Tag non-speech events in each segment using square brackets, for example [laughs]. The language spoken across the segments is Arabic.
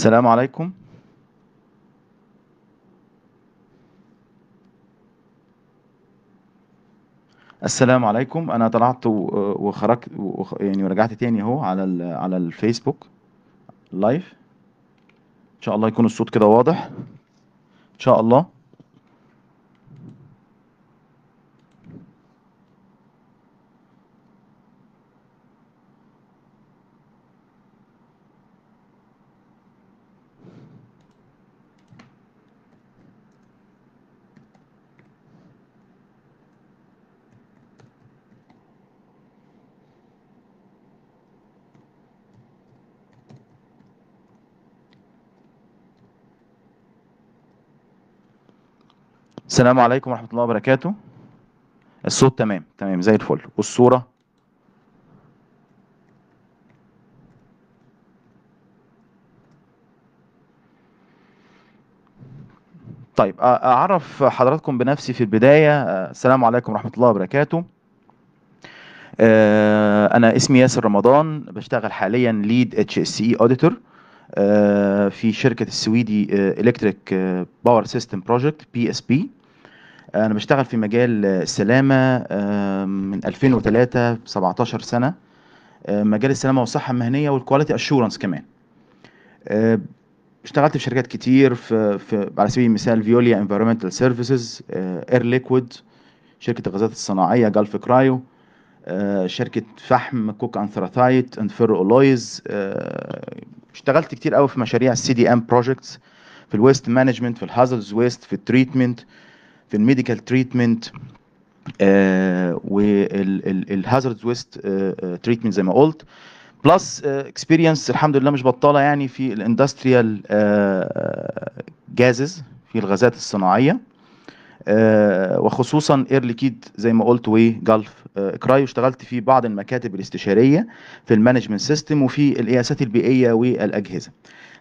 السلام عليكم السلام عليكم انا طلعت وخرجت يعني ورجعت تاني اهو على على الفيسبوك لايف ان شاء الله يكون الصوت كده واضح ان شاء الله السلام عليكم ورحمة الله وبركاته الصوت تمام تمام زي الفل والصورة طيب أعرف حضراتكم بنفسي في البداية السلام عليكم ورحمة الله وبركاته أنا اسمي ياسر رمضان بشتغل حاليا ليد اتش اس اي اوديتور في شركة السويدي الكتريك باور سيستم بروجكت بي اس بي انا بشتغل في مجال السلامه آه، آه، من 2003 17 سنه آه، مجال السلامه والصحه المهنيه والكواليتي اشورنس كمان اشتغلت في شركات كتير في, في على سبيل المثال فيوليا انفيرومنتال سيرفيسز اير ليكويد شركه الغازات الصناعيه جلف كرايو شركه فحم كوك انثراثايت اند فيرو اولويز اشتغلت كتير قوي في مشاريع السي دي ام بروجكتس في الويست مانجمنت في الهازلز ويست في التريتمنت في الميديكال تريتمنت والهازارد ويست تريتمنت زي ما قلت بلس اكسبيرينس آه، الحمد لله مش بطاله يعني في الاندستريال جازز آه، آه، في الغازات الصناعيه وخصوصا ايرلي كيد زي ما قلت وجلف كراي واشتغلت في بعض المكاتب الاستشاريه في المانجمنت سيستم وفي القياسات البيئيه والاجهزه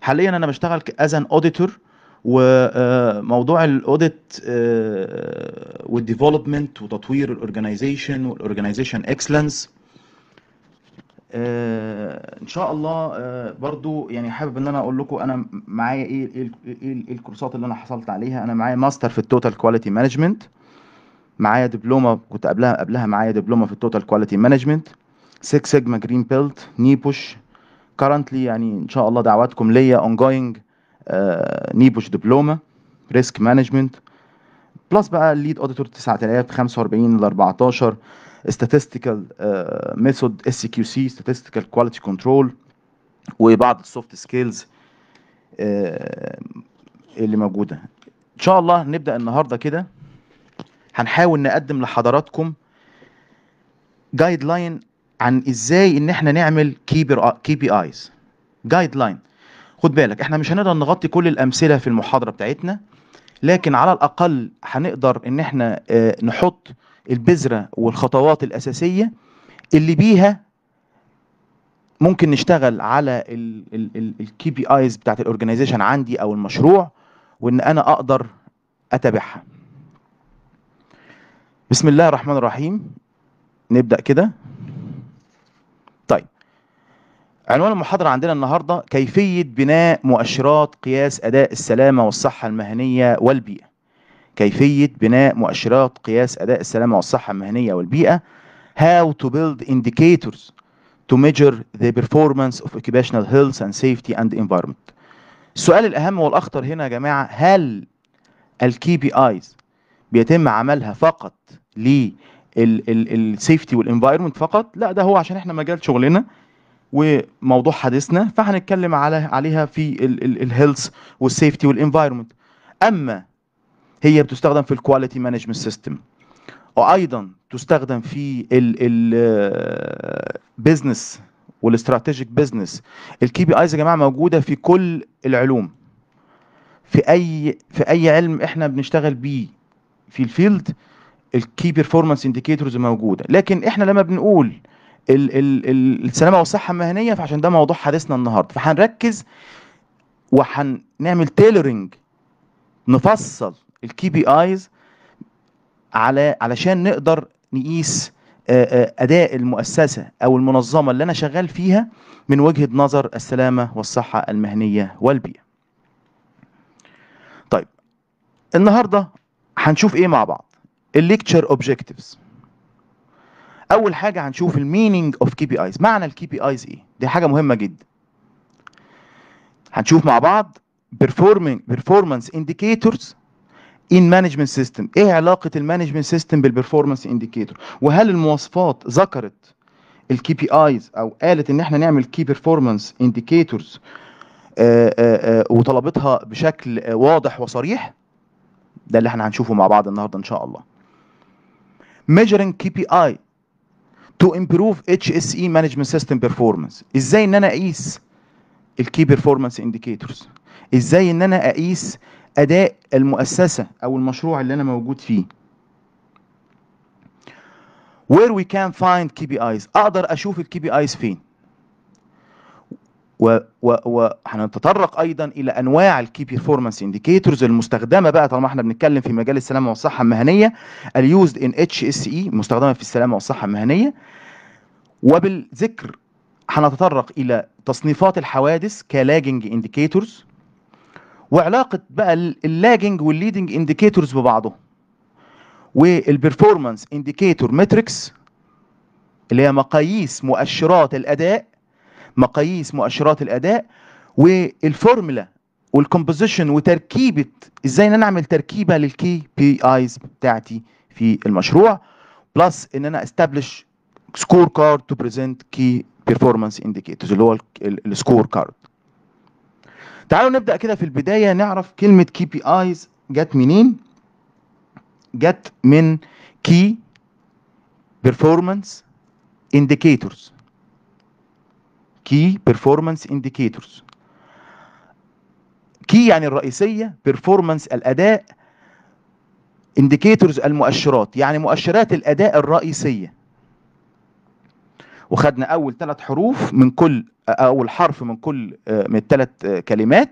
حاليا انا بشتغل از ان اوديتور وموضوع الاوديت آه، والديفلوبمنت وتطوير الاورجنايزيشن والاورجنايزيشن اكسلنس ان شاء الله آه، برضو يعني حابب ان انا اقول لكم انا معايا ايه ايه, إيه،, إيه الكورسات اللي انا حصلت عليها انا معايا ماستر في التوتال كواليتي مانجمنت معايا دبلومه كنت قبلها قبلها معايا دبلومه في التوتال كواليتي مانجمنت 6 سيجما جرين بيلت ني بوش كارنتلي يعني ان شاء الله دعواتكم ليا اون جوينج آه، نيبوش دبلومه ريسك مانجمنت بلس بقى الليد اوديتور 9000 45 ل 14 statistical ميثود اس كيو سي statistical quality control وبعض السوفت آه، سكيلز اللي موجوده ان شاء الله نبدا النهارده كده هنحاول نقدم لحضراتكم جايد لاين عن ازاي ان احنا نعمل آه، كي بي ايز جايد لاين خد بالك احنا مش هنقدر نغطي كل الامثله في المحاضره بتاعتنا لكن على الاقل هنقدر ان احنا آه، نحط البذره والخطوات الاساسيه اللي بيها ممكن نشتغل على الكي بي ايز بتاعت الاورجنايزيشن عندي او المشروع وان انا اقدر اتابعها بسم الله الرحمن الرحيم نبدا كده عنوان المحاضرة عندنا النهاردة كيفية بناء مؤشرات قياس أداء السلامة والصحة المهنية والبيئة كيفية بناء مؤشرات قياس أداء السلامة والصحة المهنية والبيئة How to build indicators to measure the performance of occupational health and safety and environment السؤال الأهم والأخطر هنا يا جماعة هل الكي بي ايز بيتم عملها فقط للسيفتي والانفايرمنت فقط لا ده هو عشان احنا مجال شغلنا وموضوع حديثنا فهنتكلم على عليها في الهيلث والسيفتي والانفايرمنت اما هي بتستخدم في الكواليتي مانجمنت سيستم وايضا تستخدم في البيزنس والاستراتيجيك بيزنس الكي بي ايز يا جماعه موجوده في كل العلوم في اي في اي علم احنا بنشتغل بيه في الفيلد الكي بيرفورمانس انديكيتورز موجوده لكن احنا لما بنقول ال ال السلامه والصحه المهنيه فعشان ده موضوع حديثنا النهارده فهنركز وهنعمل تيلرنج نفصل الكي بي ايز على علشان نقدر نقيس اداء المؤسسه او المنظمه اللي انا شغال فيها من وجهه نظر السلامه والصحه المهنيه والبيئه طيب النهارده هنشوف ايه مع بعض الليكتشر اوبجكتيفز اول حاجه هنشوف المينينج اوف كي بي ايز معنى الكي بي ايز ايه دي حاجه مهمه جدا هنشوف مع بعض performing performance indicators in management system ايه علاقه المانجمنت سيستم بالبرفورمانس انديكيتور وهل المواصفات ذكرت الكي بي ايز او قالت ان احنا نعمل كي بيرفورمانس انديكيتورز وطلبتها بشكل آه، واضح وصريح ده اللي احنا هنشوفه مع بعض النهارده ان شاء الله measuring اي تو امبروف اتش اس اي مانجمنت سيستم بيرفورمانس ازاي ان انا اقيس الكي بيرفورمانس انديكيتورز ازاي ان انا اقيس اداء المؤسسه او المشروع اللي انا موجود فيه where we can find KPIs اقدر اشوف الكي بي ايز فين وهنتطرق ايضا الى انواع الكي بيرفورمانس انديكيتورز المستخدمه بقى طالما احنا بنتكلم في مجال السلامه والصحه المهنيه اليوزد ان اتش اس اي مستخدمه في السلامه والصحه المهنيه وبالذكر هنتطرق الى تصنيفات الحوادث كلاجنج انديكيتورز وعلاقه بقى اللاجنج والليدنج انديكيتورز ببعضهم والبرفورمانس انديكيتور ماتريكس اللي هي مقاييس مؤشرات الاداء مقاييس مؤشرات الاداء والفورمولا والكومبوزيشن وتركيبه ازاي ان انا اعمل تركيبه للكي بي ايز بتاعتي في المشروع بلس ان انا استابليش سكور كارد تو بريزنت كي بيرفورمانس انديكيتورز اللي هو السكور كارد تعالوا نبدا كده في البدايه نعرف كلمه كي بي ايز جت منين جت من كي بيرفورمانس انديكيتورز كي بيرفورمانس انديكيتورز كي يعني الرئيسيه بيرفورمانس الاداء انديكيتورز المؤشرات يعني مؤشرات الاداء الرئيسيه وخدنا اول ثلاث حروف من كل اول حرف من كل آه، من الثلاث آه، كلمات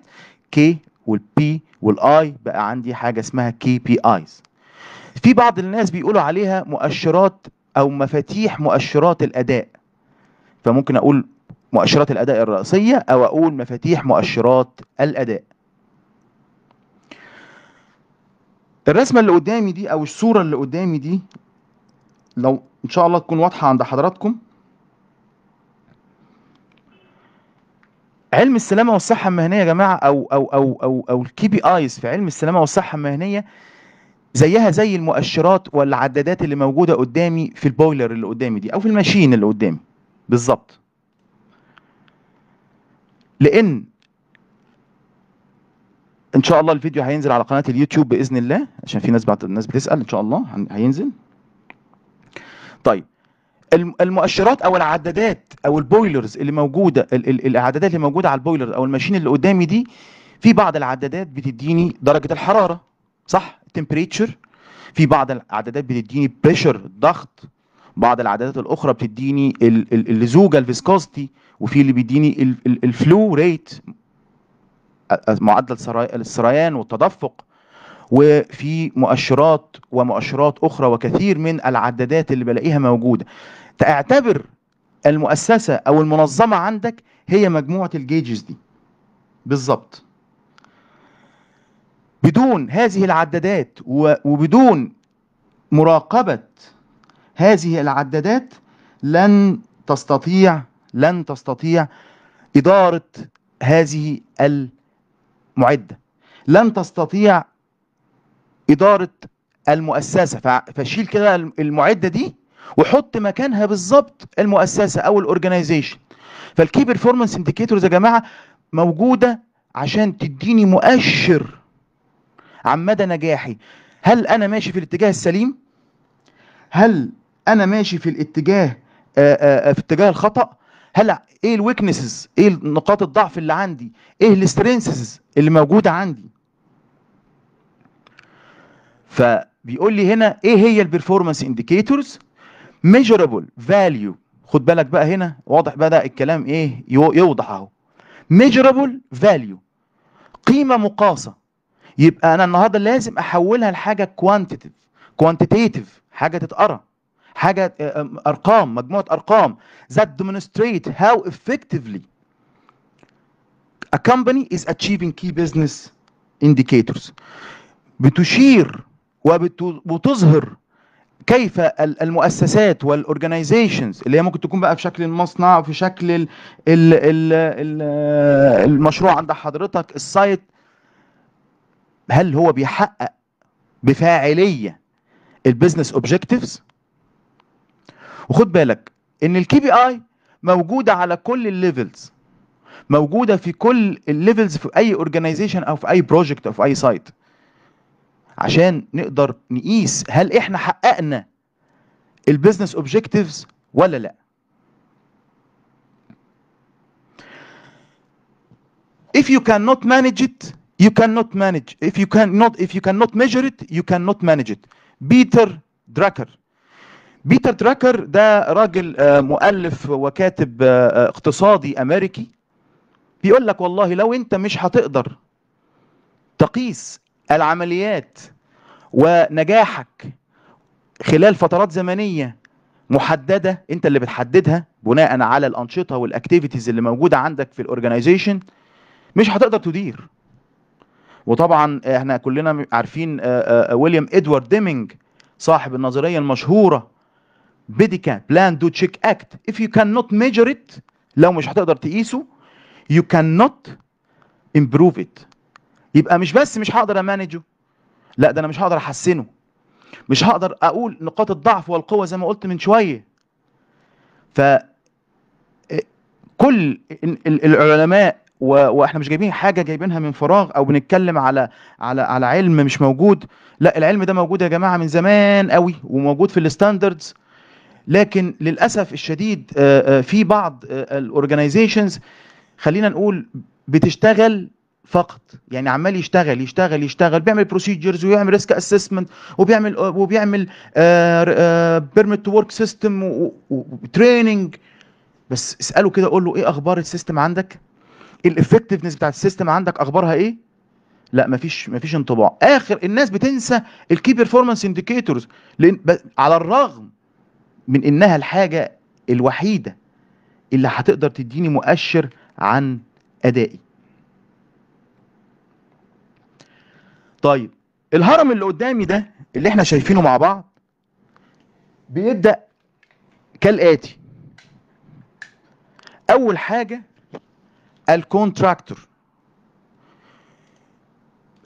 كي والبي والاي بقى عندي حاجه اسمها كي بي ايز في بعض الناس بيقولوا عليها مؤشرات او مفاتيح مؤشرات الاداء فممكن اقول مؤشرات الأداء الرئيسية أو أقول مفاتيح مؤشرات الأداء الرسمة اللي قدامي دي أو الصورة اللي قدامي دي لو إن شاء الله تكون واضحة عند حضراتكم علم السلامة والصحة المهنية يا جماعة أو أو أو أو أو الكي بي آيز في علم السلامة والصحة المهنية زيها زي المؤشرات والعدادات اللي موجودة قدامي في البويلر اللي قدامي دي أو في الماشين اللي قدامي بالظبط لان ان شاء الله الفيديو هينزل على قناه اليوتيوب باذن الله عشان في ناس بعض الناس بتسال ان شاء الله هينزل طيب المؤشرات او العدادات او البويلرز اللي موجوده الاعدادات اللي موجوده على البويلر او الماشين اللي قدامي دي في بعض العدادات بتديني درجه الحراره صح تمبريتشر في بعض العدادات بتديني بريشر ضغط بعض العدادات الاخرى بتديني اللزوجه الفيسكوستي وفي اللي بيديني الفلو ريت معدل السريان والتدفق وفي مؤشرات ومؤشرات اخرى وكثير من العدادات اللي بلاقيها موجوده تعتبر المؤسسه او المنظمه عندك هي مجموعه الجيجز دي بالظبط بدون هذه العدادات وبدون مراقبه هذه العدادات لن تستطيع لن تستطيع إدارة هذه المعدة لن تستطيع إدارة المؤسسة فشيل كده المعدة دي وحط مكانها بالظبط المؤسسة أو الأورجنايزيشن فالكي بيرفورمانس انديكيتورز يا جماعة موجودة عشان تديني مؤشر عن مدى نجاحي هل أنا ماشي في الاتجاه السليم؟ هل أنا ماشي في الاتجاه في اتجاه الخطأ؟ هلا ايه الويكنسز ايه نقاط الضعف اللي عندي ايه السترينثز اللي موجوده عندي فبيقول لي هنا ايه هي البرفورمانس انديكيتورز ميجرابل فاليو خد بالك بقى هنا واضح بدا الكلام ايه يوضح اهو ميجرابل فاليو قيمه مقاسه يبقى انا النهارده لازم احولها لحاجه كوانتيتيف كوانتيتيف حاجه تتقرا حاجه آه، ارقام مجموعه ارقام that demonstrate how effectively a company is achieving key business indicators بتشير وتظهر كيف المؤسسات والاورجنايزيشنز اللي هي ممكن تكون بقى في شكل المصنع في شكل الـ الـ الـ المشروع عند حضرتك السايت هل هو بيحقق بفاعليه البيزنس اوبجكتيفز وخد بالك ان الكي بي اي موجوده على كل الليفلز موجوده في كل الليفلز في اي اورجانيزيشن او في اي بروجكت او في اي سايت عشان نقدر نقيس هل احنا حققنا البيزنس اوبجكتيفز ولا لا if you cannot manage it you cannot manage if you cannot if you cannot measure it you cannot manage it Peter Drucker بيتر تراكر ده راجل آه، مؤلف وكاتب آه، آه، اقتصادي امريكي بيقول لك والله لو انت مش هتقدر تقيس العمليات ونجاحك خلال فترات زمنيه محدده انت اللي بتحددها بناء على الانشطه والاكتيفيتيز اللي موجوده عندك في الاورجنايزيشن مش هتقدر تدير وطبعا احنا كلنا عارفين ويليام ادوارد ديمينج صاحب النظريه المشهوره كان بلان دو تشيك اكت اف يو كان نوت ميجر ات لو مش هتقدر تقيسه يو كان نوت امبروف ات يبقى مش بس مش هقدر امانجه لا ده انا مش هقدر احسنه مش هقدر اقول نقاط الضعف والقوه زي ما قلت من شويه ف كل العلماء واحنا مش جايبين حاجه جايبينها من فراغ او بنتكلم على على على علم مش موجود لا العلم ده موجود يا جماعه من زمان قوي وموجود في الستاندردز لكن للاسف الشديد آه، آه، في بعض آه، الاورجنايزيشنز خلينا نقول بتشتغل فقط يعني عمال يشتغل يشتغل يشتغل بيعمل بروسيجرز ويعمل ريسك اسسمنت وبيعمل وبيعمل بيرميت تو ورك سيستم وتريننج بس اساله كده قول له ايه اخبار السيستم عندك إيه الافكتفنس بتاعت السيستم عندك اخبارها ايه لا مفيش مفيش انطباع اخر الناس بتنسى الكي بيرفورمانس انديكيتورز على الرغم من انها الحاجه الوحيده اللي هتقدر تديني مؤشر عن ادائي طيب الهرم اللي قدامي ده اللي احنا شايفينه مع بعض بيبدا كالاتي اول حاجه الكونتراكتور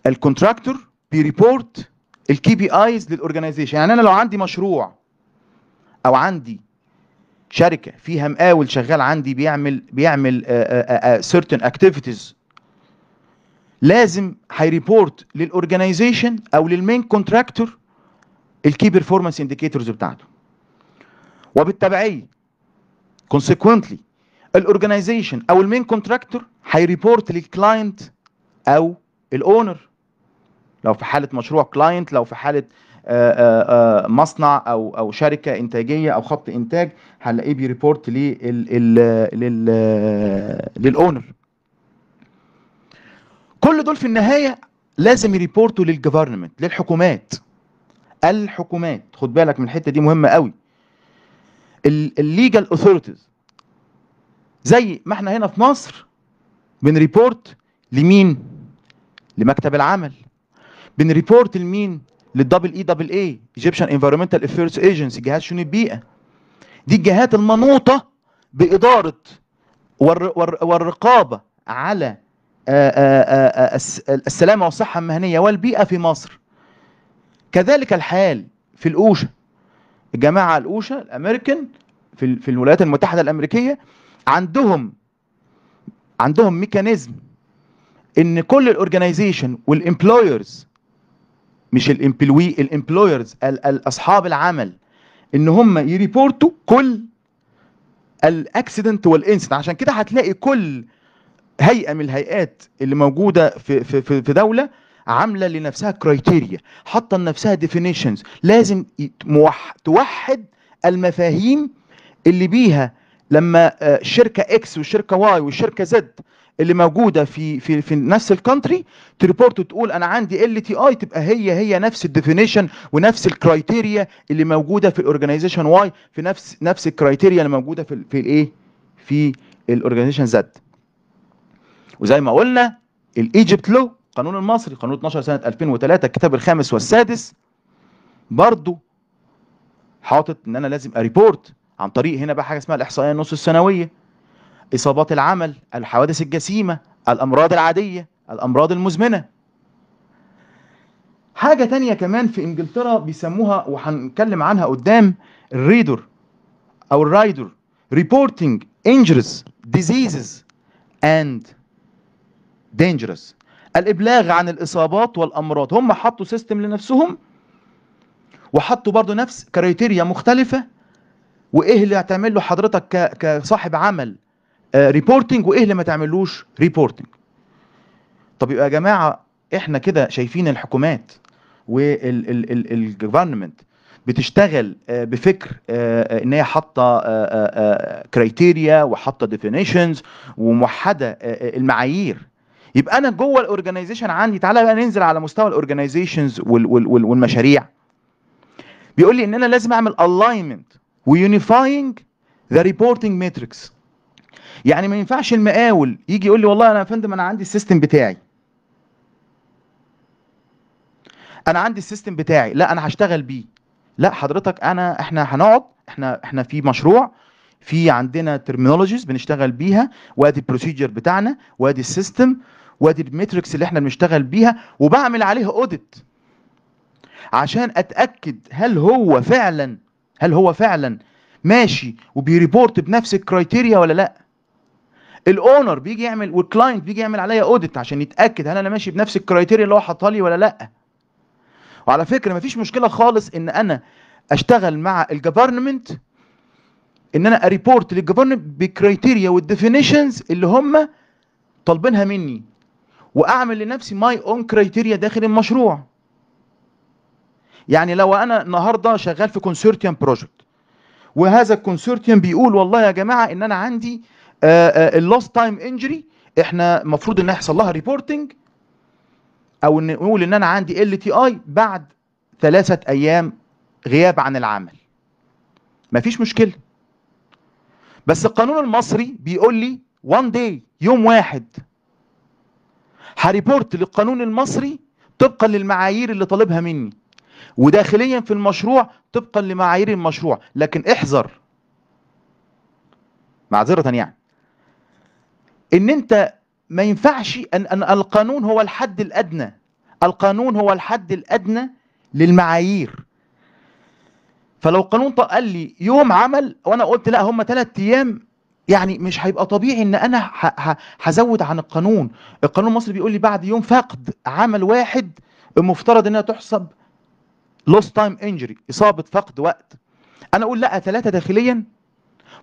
الكونتراكتور بيريبورت الكي بي ايز للاورجنايزيشن يعني انا لو عندي مشروع او عندي شركه فيها مقاول شغال عندي بيعمل بيعمل سيرتن آه، اكتيفيتيز آه، آه، لازم هيريبورت للاورجنايزيشن او للمين كونتراكتور الكي بيرفورمانس انديكيتورز بتاعته وبالتبعيه كونسيكونتلي الاورجنايزيشن او المين كونتراكتور هيريبورت للكلاينت او الاونر لو في حاله مشروع كلاينت لو في حاله آه، آه، آه، مصنع او او شركه انتاجيه او خط انتاج هنلاقيه بيريبورت للاونر كل دول في النهايه لازم يريبورتوا للجفرنمنت للحكومات الحكومات خد بالك من الحته دي مهمه قوي الليجال اوثورتيز زي ما احنا هنا في مصر بنريبورت لمين لمكتب العمل بنريبورت لمين للدبل اي دبل اي ايجيبشن انفيرومنتال افيرس ايجنسي جهاز شؤون البيئه دي الجهات المنوطه باداره والرقابه على آه، آه، آه، السلامه والصحه المهنيه والبيئه في مصر كذلك الحال في الاوشا الجماعه الاوشا الامريكان في في الولايات المتحده الامريكيه عندهم عندهم ميكانيزم ان كل الاورجنايزيشن والامبلويرز مش الامبلوي الامبلويرز اصحاب العمل ان هم يريبورتوا كل الاكسيدنت والانسنت عشان كده هتلاقي كل هيئه من الهيئات اللي موجوده في في في دوله عامله لنفسها كرايتيريا حاطه لنفسها ديفينيشنز لازم توحد المفاهيم اللي بيها لما آه، شركه اكس والشركه واي والشركه زد اللي موجوده في في في نفس الكونتري تريبورت وتقول انا عندي ال تي اي تبقى هي هي نفس الديفينيشن ونفس الكرايتيريا اللي موجوده في الاورجنايزيشن واي في نفس نفس الكرايتيريا اللي موجوده في في الايه في الاورجنايزيشن زد وزي ما قلنا الايجيبت لو القانون المصري قانون 12 سنه 2003 الكتاب الخامس والسادس برضو حاطط ان انا لازم اريبورت عن طريق هنا بقى حاجه اسمها الاحصائيه النص السنويه إصابات العمل الحوادث الجسيمة الأمراض العادية الأمراض المزمنة حاجة تانية كمان في إنجلترا بيسموها وهنتكلم عنها قدام الريدر أو الرايدر reporting injuries diseases and dangerous الإبلاغ عن الإصابات والأمراض هم حطوا سيستم لنفسهم وحطوا برضو نفس كريتيريا مختلفة وإيه اللي هتعمل له حضرتك كصاحب عمل ريبورتنج آه، وايه اللي ما تعملوش ريبورتنج طب يبقى يا جماعه احنا كده شايفين الحكومات والجفرنمنت بتشتغل آه، بفكر آه، ان هي حاطه كرايتيريا وحاطه ديفينيشنز وموحده المعايير يبقى انا جوه الاورجنايزيشن عندي تعالى بقى ننزل على مستوى الاورجنايزيشنز والمشاريع بيقول لي ان انا لازم اعمل الاينمنت ويونيفاينج ذا ريبورتنج ماتريكس يعني ما ينفعش المقاول يجي يقول لي والله انا يا فندم انا عندي السيستم بتاعي انا عندي السيستم بتاعي لا انا هشتغل بيه لا حضرتك انا احنا هنقعد احنا احنا في مشروع في عندنا ترمينولوجيز بنشتغل بيها وادي البروسيجر بتاعنا وادي السيستم وادي الميتريكس اللي احنا بنشتغل بيها وبعمل عليها اوديت عشان اتاكد هل هو فعلا هل هو فعلا ماشي وبيريبورت بنفس الكرايتيريا ولا لا الاونر بيجي يعمل والكلاينت بيجي يعمل عليا اوديت عشان يتاكد هل انا ماشي بنفس الكرايتيريا اللي هو حاطها لي ولا لا وعلى فكره مفيش مشكله خالص ان انا اشتغل مع الجفرنمنت ان انا اريبورت للجفرنمنت بكرايتيريا والديفينيشنز اللي هم طالبينها مني واعمل لنفسي ماي اون كرايتيريا داخل المشروع يعني لو انا النهارده شغال في كونسورتيوم بروجكت وهذا الكونسورتيوم بيقول والله يا جماعه ان انا عندي اللوست تايم انجري احنا المفروض ان يحصل لها ريبورتنج او ان نقول ان انا عندي ال تي اي بعد ثلاثه ايام غياب عن العمل مفيش مشكله بس القانون المصري بيقول لي وان داي يوم واحد هريبورت للقانون المصري طبقا للمعايير اللي طالبها مني وداخليا في المشروع طبقا لمعايير المشروع لكن احذر معذره يعني ان انت ما ينفعش ان, أن القانون هو الحد الادنى القانون هو الحد الادنى للمعايير فلو القانون قال لي يوم عمل وانا قلت لا هم ثلاث ايام يعني مش هيبقى طبيعي ان انا هزود عن القانون القانون المصري بيقول لي بعد يوم فقد عمل واحد المفترض انها تحسب لوست تايم انجري اصابه فقد وقت انا اقول لا ثلاثه داخليا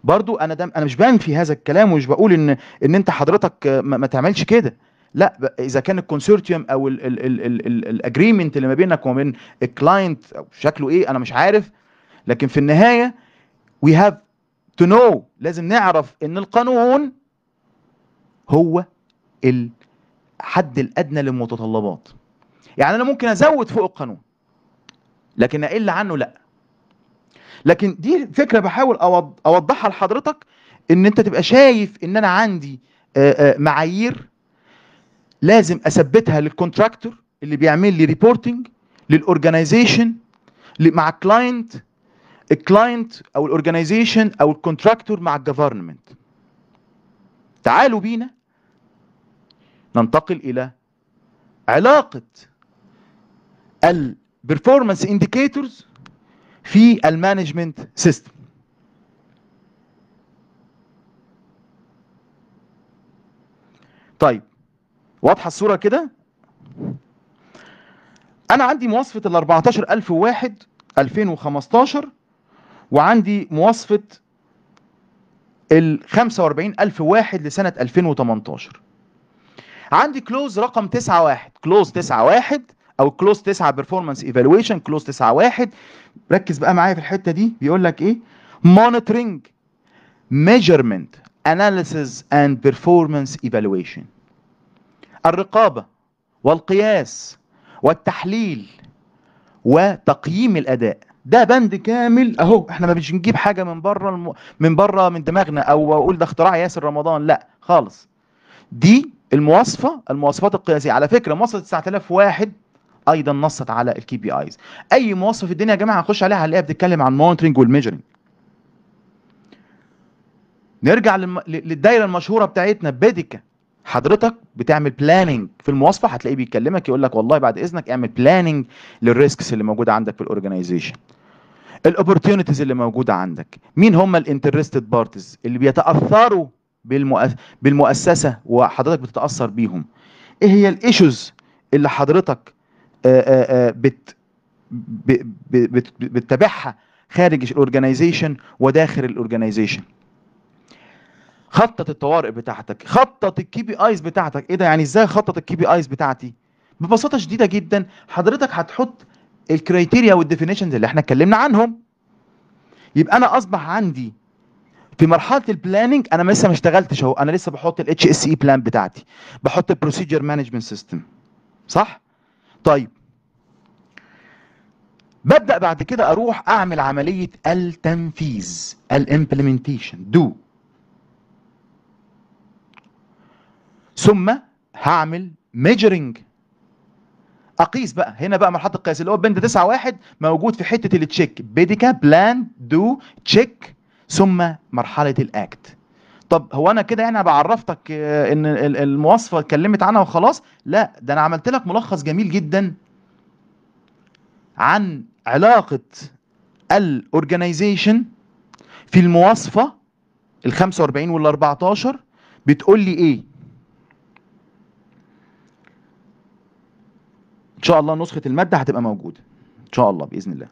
برضو انا دم انا مش بنفي هذا الكلام ومش بقول ان ان انت حضرتك ما, ما تعملش كده لا اذا كان الكونسورتيوم او الاجريمنت اللي ما بينك وما بين الكلاينت شكله ايه انا مش عارف لكن في النهايه وي هاف تو نو لازم نعرف ان القانون هو الحد الادنى للمتطلبات يعني انا ممكن ازود فوق القانون لكن اقل عنه لا لكن دي فكره بحاول اوضحها لحضرتك ان انت تبقى شايف ان انا عندي معايير لازم اثبتها للكونتراكتور اللي بيعمل لي ريبورتنج للاورجنايزيشن مع الكلاينت الكلاينت او الاورجنايزيشن او الكونتراكتور مع الجفرنمنت تعالوا بينا ننتقل الى علاقه البرفورمانس انديكيتورز في المانجمنت سيستم طيب واضحه الصوره كده انا عندي مواصفه ال 14001 2015 وعندي مواصفه ال 45001 لسنه 2018 عندي كلوز رقم 91 كلوز 91 او كلوز 9 بيرفورمانس ايفالويشن كلوز 9 1 ركز بقى معايا في الحته دي بيقول لك ايه مونيتورنج ميجرمنت اناليسيز اند بيرفورمانس ايفالويشن الرقابه والقياس والتحليل وتقييم الاداء ده بند كامل اهو احنا ما بنجيب حاجه من بره الم... من بره من دماغنا او اقول ده اختراع ياسر رمضان لا خالص دي المواصفه المواصفات القياسيه على فكره مواصفه 9001 ايضا نصت على الكي بي ايز اي مواصفه في الدنيا يا جماعه هنخش عليها هنلاقيها بتتكلم عن مونترنج والميجرنج نرجع للدايره المشهوره بتاعتنا بيديكا حضرتك بتعمل بلاننج في المواصفه هتلاقيه بيكلمك يقول لك والله بعد اذنك اعمل بلاننج للريسكس اللي موجوده عندك في الاورجنايزيشن الاوبورتيونيتيز اللي موجوده عندك مين هم الانترستد بارتيز اللي بيتاثروا بالمؤسسه وحضرتك بتتاثر بيهم ايه هي الايشوز اللي حضرتك آه، آه، آه، بت بتتابعها خارج الاورجنايزيشن وداخل الاورجنايزيشن خطط الطوارئ بتاعتك خطط الكي بي ايز بتاعتك ايه ده يعني ازاي خطط الكي بي ايز بتاعتي ببساطه شديده جدا حضرتك هتحط الكريتيريا والديفينيشنز اللي احنا اتكلمنا عنهم يبقى انا اصبح عندي في مرحله البلاننج انا لسه ما اشتغلتش اهو انا لسه بحط الاتش اس اي بلان بتاعتي بحط البروسيجر مانجمنت سيستم صح طيب ببدأ بعد كده أروح أعمل عملية التنفيذ الامبلمنتيشن دو ثم هعمل ميجرنج اقيس بقى هنا بقى مرحله القياس اللي هو بند 9 1 موجود في حته التشيك بيديكا بلان دو تشيك ثم مرحله الاكت طب هو انا كده يعني بعرفتك آه، ان المواصفه اتكلمت عنها وخلاص لا ده انا عملت لك ملخص جميل جدا عن علاقه الاورجنايزيشن في المواصفه ال 45 وال 14 بتقول لي ايه ان شاء الله نسخه الماده هتبقى موجوده ان شاء الله باذن الله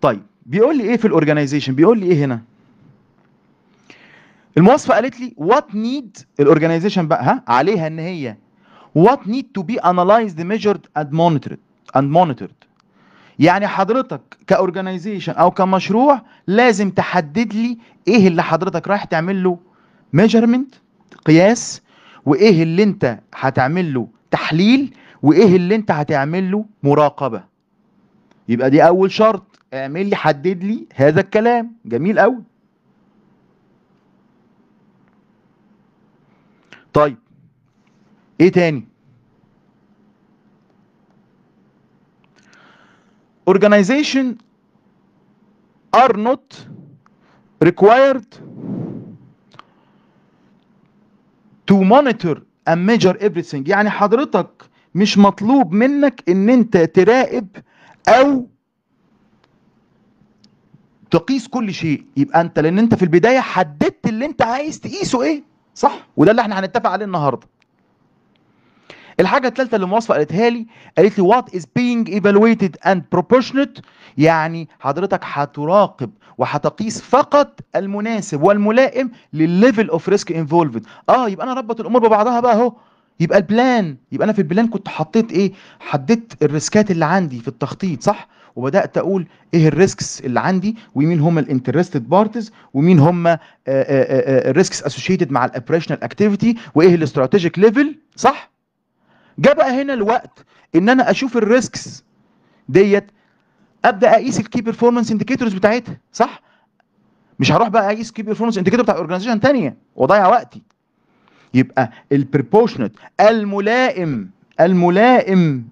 طيب بيقول لي ايه في الاورجنايزيشن بيقول لي ايه هنا المواصفه قالت لي وات نيد الاورجنايزيشن بقى ها عليها ان هي وات نيد تو بي انالايزد ميجرد اند مونيتورد اند مونيتورد يعني حضرتك كاورجنايزيشن او كمشروع لازم تحدد لي ايه اللي حضرتك رايح تعمل له ميجرمنت قياس وايه اللي انت هتعمل له تحليل وايه اللي انت هتعمل له مراقبه يبقى دي اول شرط اعمل لي حدد لي هذا الكلام جميل قوي طيب ايه تاني organization are not required to monitor and measure everything يعني حضرتك مش مطلوب منك ان انت تراقب او تقيس كل شيء يبقى انت لان انت في البدايه حددت اللي انت عايز تقيسه ايه صح وده اللي احنا هنتفق عليه النهارده الحاجه الثالثه اللي مواصفه قالتها لي قالت لي وات از بينج ايفالويتد اند بروبورشنت يعني حضرتك هتراقب وهتقيس فقط المناسب والملائم للليفل اوف ريسك انفولفد اه يبقى انا ربط الامور ببعضها بقى اهو يبقى البلان يبقى انا في البلان كنت حطيت ايه حددت الريسكات اللي عندي في التخطيط صح وبدات اقول ايه الريسكس اللي عندي ومين هم الانترستد بارتيز ومين هم الريسكس آه، اسوشيتد آه، آه، مع الاوبريشنال اكتيفيتي وايه الاستراتيجيك ليفل صح جاء بقى هنا الوقت ان انا اشوف الريسكس ديت ابدا اقيس الكي بيرفورمانس انديكيتورز بتاعتها صح مش هروح بقى اقيس كي بيرفورمانس انديكيتور بتاع اورجانيزيشن ثانيه واضيع وقتي يبقى البربوشنت الملائم الملائم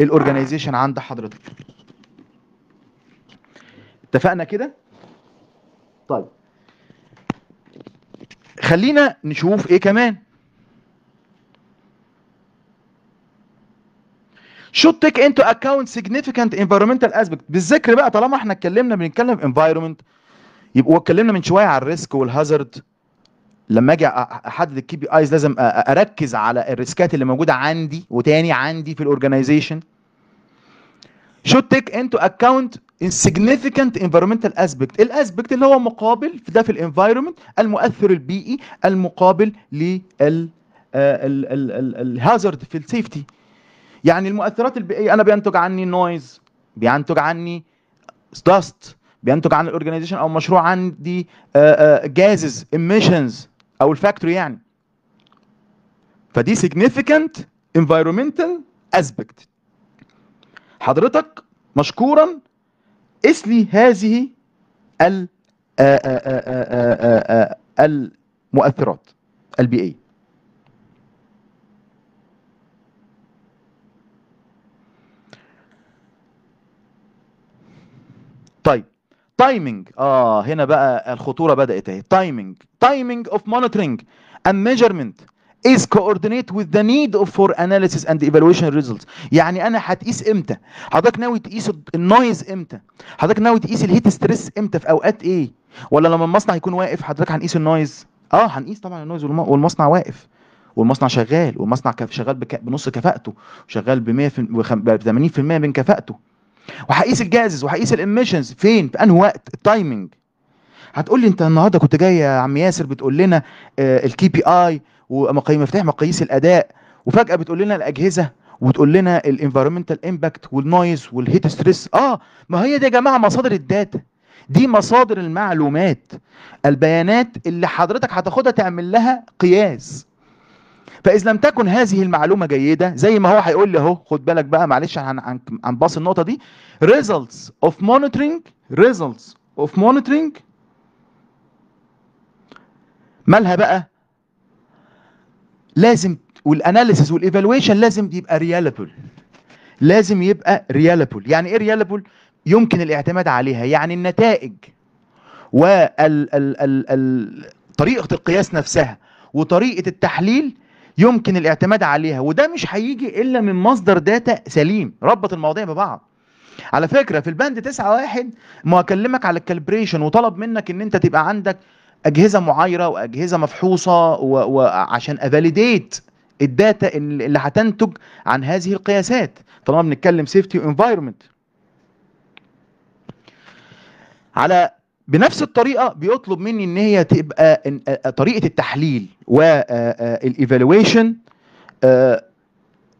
للاورجانيزيشن عند حضرتك اتفقنا كده طيب خلينا نشوف ايه كمان should take into account significant environmental aspect بالذكر بقى طالما احنا اتكلمنا بنتكلم environment يبقوا اتكلمنا من شويه على الريسك والهازارد لما اجي احدد الكي بي ايز لازم اركز على الريسكات اللي موجوده عندي وتاني عندي في الاورجنايزيشن should take into account insignificant environmental aspect الاسبكت اللي هو مقابل في ده في الانفايرمنت المؤثر البيئي المقابل لل الهازارد آه، في السيفتي يعني المؤثرات البيئيه انا بينتج عني نويز بينتج عني داست بينتج عن الاورجنايزيشن او مشروع عندي جازز آه، آه، emissions او الفاكتوري يعني فدي significant environmental aspect حضرتك مشكورا اسمي هذه آه، آه، آه، المؤثرات البيئية طيب تايمينج اه هنا بقى الخطوره بدات اهي تايمينج تايمينج اوف مونيتورنج اند ميجرمنت is coordinate with the need for analysis and evaluation results يعني انا هتقيس امتى حضرتك ناوي تقيس النويز امتى حضرتك ناوي تقيس الهيت ستريس امتى في اوقات ايه ولا لما المصنع يكون واقف حضرتك هنقيس النويز اه هنقيس طبعا النويز والمصنع واقف والمصنع شغال والمصنع شغال بك... بنص كفاءته شغال ب 100 ب 80% من كفاءته وهقيس الجازز وهقيس الاميشنز فين في انهي وقت التايمنج هتقول لي انت النهارده كنت جاي يا عم ياسر بتقول لنا الكي بي اي ومقاييس مقاييس الاداء وفجاه بتقول لنا الاجهزه وتقول لنا الانفيرمنتال امباكت والنويز والهيت ستريس اه ما هي دي يا جماعه مصادر الداتا دي مصادر المعلومات البيانات اللي حضرتك هتاخدها تعمل لها قياس فاذا لم تكن هذه المعلومه جيده زي ما هو هيقول لي اهو خد بالك بقى معلش باص النقطه دي results of monitoring results of monitoring مالها بقى لازم والاناليسيز والايفالويشن لازم يبقى ريالابل لازم يبقى ريالابل يعني ايه ريالابل يمكن الاعتماد عليها يعني النتائج وطريقه القياس نفسها وطريقه التحليل يمكن الاعتماد عليها وده مش هيجي الا من مصدر داتا سليم ربط المواضيع ببعض على فكره في البند 9 واحد ما اكلمك على الكالبريشن وطلب منك ان انت تبقى عندك اجهزه معايره واجهزه مفحوصه وعشان افاليديت الداتا اللي هتنتج عن هذه القياسات طالما بنتكلم سيفتي وانفايرمنت على بنفس الطريقه بيطلب مني ان هي تبقى طريقه التحليل والايفالويشن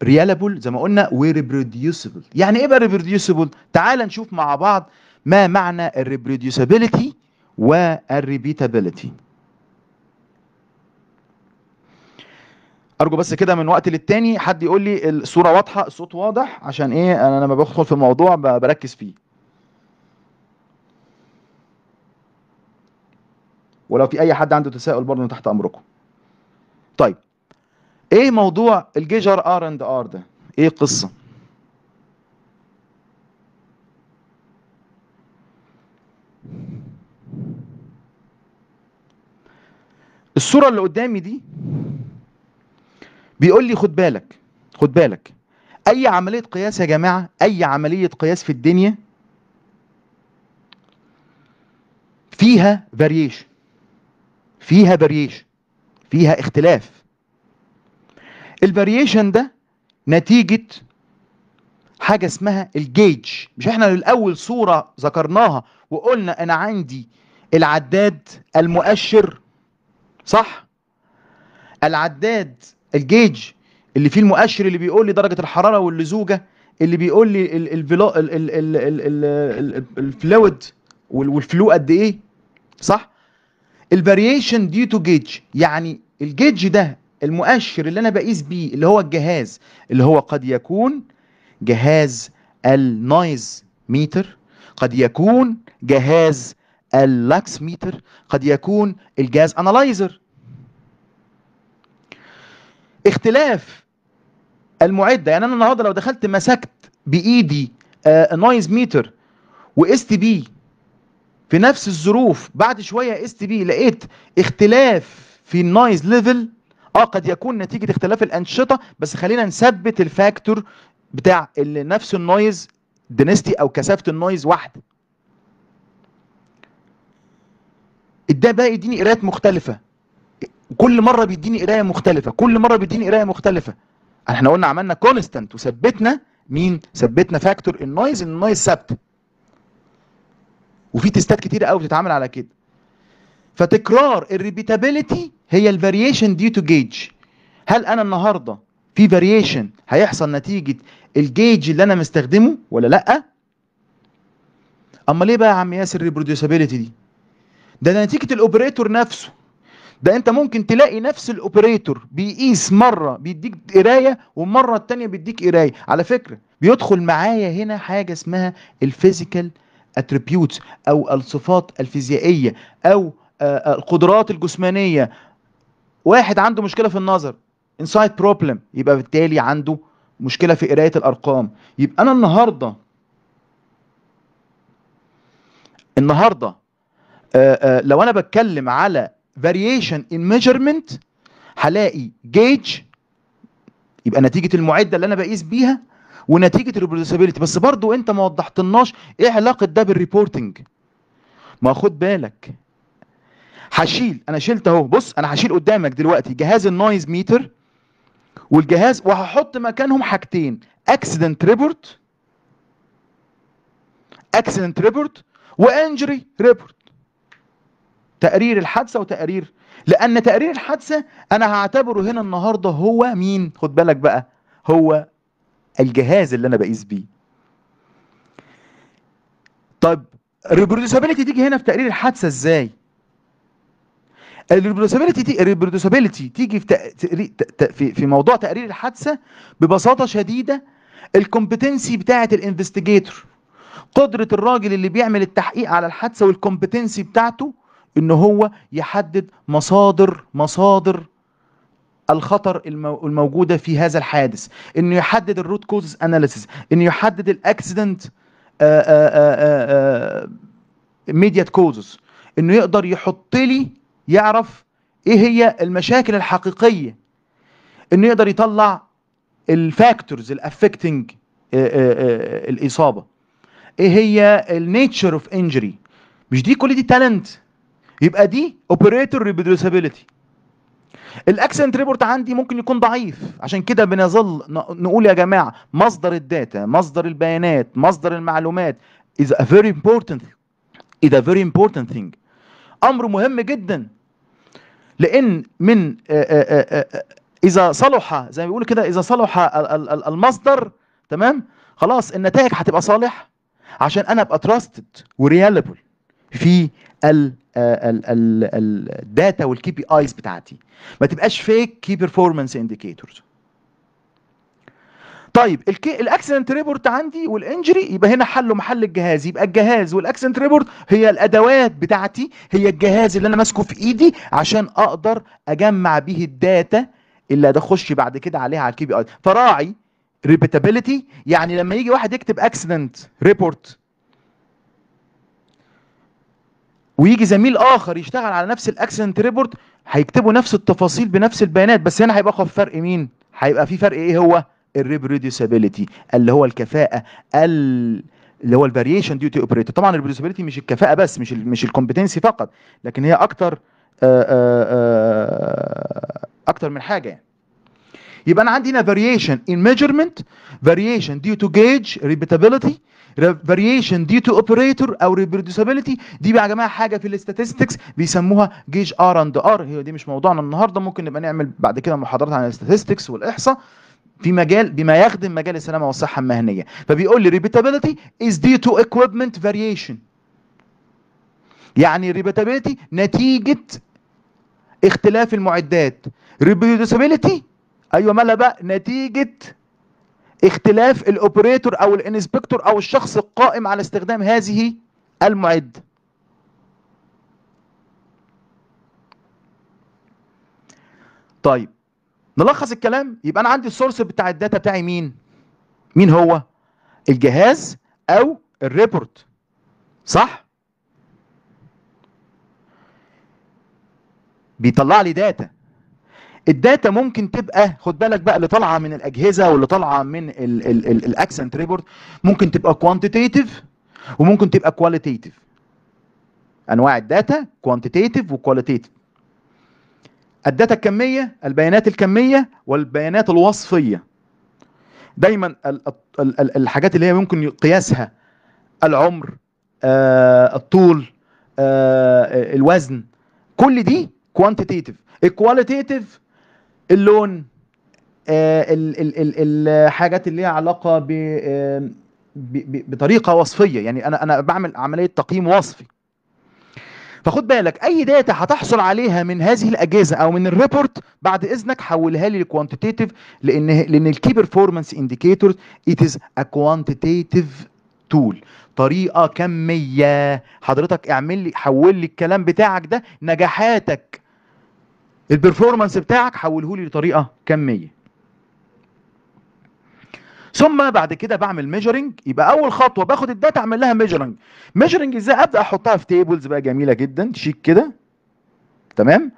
ريالابل زي ما قلنا وريبروديوسبل يعني ايه بقى ريبروديوسبل تعال نشوف مع بعض ما معنى الريبروديوسابيلتي والريبيتابيلتي ارجو بس كده من وقت للتاني حد يقول لي الصوره واضحه الصوت واضح عشان ايه انا لما بدخل في الموضوع بركز فيه ولو في اي حد عنده تساؤل برضه تحت امركم طيب ايه موضوع الجيجر ار اند ار ده ايه القصه الصورة اللي قدامي دي بيقول لي خد بالك خد بالك اي عملية قياس يا جماعة اي عملية قياس في الدنيا فيها فاريشن فيها فاريشن فيها اختلاف الفاريشن ده نتيجة حاجة اسمها الجيج مش احنا الأول صورة ذكرناها وقلنا أنا عندي العداد المؤشر صح العداد الجيج اللي فيه المؤشر اللي بيقول لي درجه الحراره واللزوجه اللي بيقول لي الفلويد والفلو قد ايه صح الفاريشن دي تو جيج يعني الجيج ده المؤشر اللي انا بقيس بيه اللي هو الجهاز اللي هو قد يكون جهاز النايز ميتر قد يكون جهاز اللاكس ميتر قد يكون الجاز انالايزر اختلاف المعده يعني انا النهارده لو دخلت مسكت بايدي آه، نويز ميتر واس تي بي في نفس الظروف بعد شويه اس تي بي لقيت اختلاف في النويز ليفل اه قد يكون نتيجه اختلاف الانشطه بس خلينا نثبت الفاكتور بتاع اللي نفس النويز دنستي او كثافه النويز واحده ده بقى يديني قرايات مختلفة كل مرة بيديني قراية مختلفة كل مرة بيديني قراية مختلفة احنا قلنا عملنا كونستانت وثبتنا مين ثبتنا فاكتور النويز ان النويز ثابت وفي تيستات كتيرة قوي بتتعمل على كده فتكرار الريبيتابيليتي هي الفاريشن دي تو جيج هل انا النهارده في فاريشن هيحصل نتيجه الجيج اللي انا مستخدمه ولا لا اما ليه بقى يا عم ياسر الريبروديوسابيليتي دي ده نتيجة الاوبريتور نفسه ده انت ممكن تلاقي نفس الاوبريتور بيقيس مرة بيديك قراية والمره التانية بيديك قراية على فكرة بيدخل معايا هنا حاجة اسمها الفيزيكال اتريبيوتس او الصفات الفيزيائية او آه، آه، القدرات الجسمانية واحد عنده مشكلة في النظر انسايد بروبلم يبقى بالتالي عنده مشكلة في قراية الارقام يبقى انا النهاردة النهارده آه، آه، لو انا بتكلم على variation in measurement هلاقي جيج يبقى نتيجه المعده اللي انا بقيس بيها ونتيجه الريبروديوسابيلتي بس برضو انت ما وضحتلناش ايه علاقه ده بالريبورتنج ما خد بالك هشيل انا شلت اهو بص انا هشيل قدامك دلوقتي جهاز النويز ميتر والجهاز وهحط مكانهم حاجتين اكسيدنت ريبورت اكسيدنت ريبورت وانجري ريبورت تقرير الحادثه وتقرير لان تقرير الحادثه انا هعتبره هنا النهارده هو مين خد بالك بقى هو الجهاز اللي انا بقيس بيه طب الريبروديوسابيلتي تيجي هنا في تقرير الحادثه ازاي الريبروديوسابيلتي الريبروديوسابيلتي تيجي في, في في موضوع تقرير الحادثه ببساطه شديده الكومبتنسي بتاعه الانفستيجيتور قدره الراجل اللي بيعمل التحقيق على الحادثه والكومبتنسي بتاعته ان هو يحدد مصادر مصادر الخطر الموجودة في هذا الحادث انه يحدد الروت كوزز اناليسيس انه يحدد الاكسيدنت ميديات كوزز انه يقدر يحط لي يعرف ايه هي المشاكل الحقيقية انه يقدر يطلع الفاكتورز الافكتنج آه، آه، آه، الاصابة ايه هي النيتشر اوف انجري مش دي كل دي تالنت يبقى دي اوبريتور ريبريدوسابيلتي الاكسنت ريبورت عندي ممكن يكون ضعيف عشان كده بنظل نقول يا جماعه مصدر الداتا مصدر البيانات مصدر المعلومات is a very important is a very important thing امر مهم جدا لان من آه، آه، آه، اذا صلح زي ما بيقولوا كده اذا صلح المصدر تمام خلاص النتائج هتبقى صالح عشان انا ابقى تراستد وريالبل في الداتا والكي بي ايز بتاعتي ما تبقاش فيك كي بيرفورمانس انديكيتورز طيب الكي ريبورت عندي والانجري يبقى هنا حله محل الجهاز يبقى الجهاز والاكسنت ريبورت هي الادوات بتاعتي هي الجهاز اللي انا ماسكه في ايدي عشان اقدر اجمع بيه الداتا اللي هتخش بعد كده عليها على الكي بي اي فراعي ريبيتابيلتي يعني لما يجي واحد يكتب اكسنت ريبورت ويجي زميل اخر يشتغل على نفس الاكسنت ريبورت هيكتبوا نفس التفاصيل بنفس البيانات بس هنا هيبقى فرق مين هيبقى في فرق ايه هو الريبروديوسابيلتي اللي هو الكفاءه اللي هو الفاريشن ديوتي اوبريتور طبعا الريبروديوسابيلتي مش الكفاءه بس مش ال مش الكومبتنسي فقط لكن هي اكتر آه، آه، آه، اكتر من حاجه يعني يبقى انا عندي هنا فاريشن ان ميجرمنت فاريشن ديو تو جيج ريبيتابيلتي فاريشن دي تو اوبريتور او ريبروديوسابيلتي دي بقى يا جماعه حاجه في الاستاتستكس بيسموها جيج ار اند ار هي دي مش موضوعنا النهارده ممكن نبقى نعمل بعد كده محاضرات عن الاستاتستكس والاحصاء في مجال بما يخدم مجال السلامه والصحه المهنيه فبيقول لي ريبيتابيلتي از دي تو equipment فاريشن يعني ريبيتابيلتي نتيجه اختلاف المعدات ريبيتابيلتي ايوه مالها بقى نتيجه اختلاف الاوبريتور او الانسبكتور او الشخص القائم على استخدام هذه المعده طيب نلخص الكلام يبقى انا عندي السورس بتاع الداتا بتاعي مين مين هو الجهاز او الريبورت صح بيطلع لي داتا الداتا ممكن تبقى خد بالك بقى اللي طالعه من الاجهزه واللي طالعه من الاكسنت ريبورت ممكن تبقى كوانتيتيف وممكن تبقى كواليتيف انواع الداتا كوانتيتيف وكواليتيف الداتا الكميه البيانات الكميه والبيانات الوصفيه دايما الحاجات اللي هي ممكن قياسها العمر آه، الطول آه، الوزن كل دي كوانتيتيف الكواليتيتيف اللون آه، الحاجات اللي ليها علاقه آه، ب بطريقه وصفيه يعني انا انا بعمل عمليه تقييم وصفي فخد بالك اي داتا هتحصل عليها من هذه الاجهزه او من الريبورت بعد اذنك حولها لي لكوانتيتيف لان لان الكي بيرفورمانس انديكيتور ات از ا كوانتيتيف تول طريقه كميه حضرتك اعمل لي حول لي الكلام بتاعك ده نجاحاتك البرفورمانس بتاعك حوله لي لطريقه كميه ثم بعد كده بعمل ميجرنج يبقى اول خطوه باخد الداتا اعمل لها ميجرنج ميجرنج ازاي ابدا احطها في تيبلز بقى جميله جدا شيك كده تمام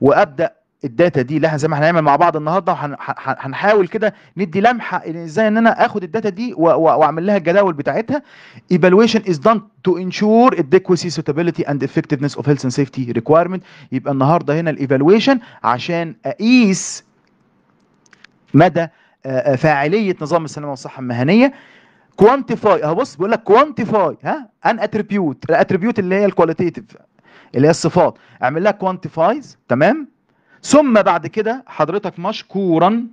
وابدا الداتا دي لها زي ما هنعمل مع بعض النهارده وهنحاول كده ندي لمحه ازاي ان انا اخد الداتا دي واعمل لها الجداول بتاعتها evaluation is done to ensure adequacy suitability and effectiveness of health and safety requirement يبقى النهارده هنا الايفالويشن عشان اقيس مدى آه، آه، فاعليه نظام السلامه والصحه المهنيه كوانتيفاي اهو بص بيقول لك كوانتيفاي ها ان اتريبيوت الاتريبيوت اللي هي الكواليتيف اللي هي الصفات اعمل لها كوانتيفايز تمام ثم بعد كده حضرتك مشكورا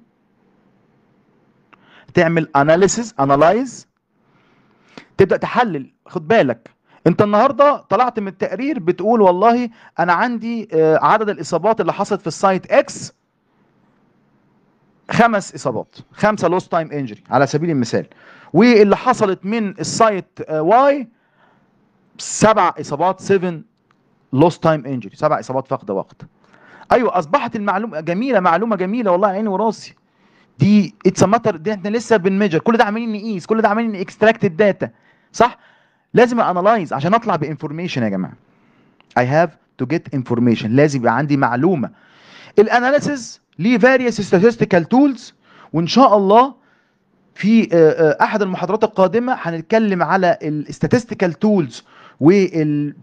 تعمل اناليسيز انالايز تبدا تحلل خد بالك انت النهارده طلعت من التقرير بتقول والله انا عندي آه، عدد الاصابات اللي حصلت في السايت اكس خمس اصابات خمسه لوست تايم انجري على سبيل المثال واللي حصلت من السايت واي آه، سبع اصابات 7 لوست تايم انجري سبع اصابات فقد وقت ايوه اصبحت المعلومه جميله معلومه جميله والله عيني وراسي دي اتس ماتر دي احنا لسه بنميجر كل ده عاملين نقيس كل ده عاملين اكستراكت الداتا صح لازم انالايز عشان اطلع بانفورميشن يا جماعه اي هاف تو جيت انفورميشن لازم يبقى عندي معلومه الاناليسيز ليه فاريوس ستاتستيكال تولز وان شاء الله في آه، آه، احد المحاضرات القادمه هنتكلم على الاستاتستيكال تولز وال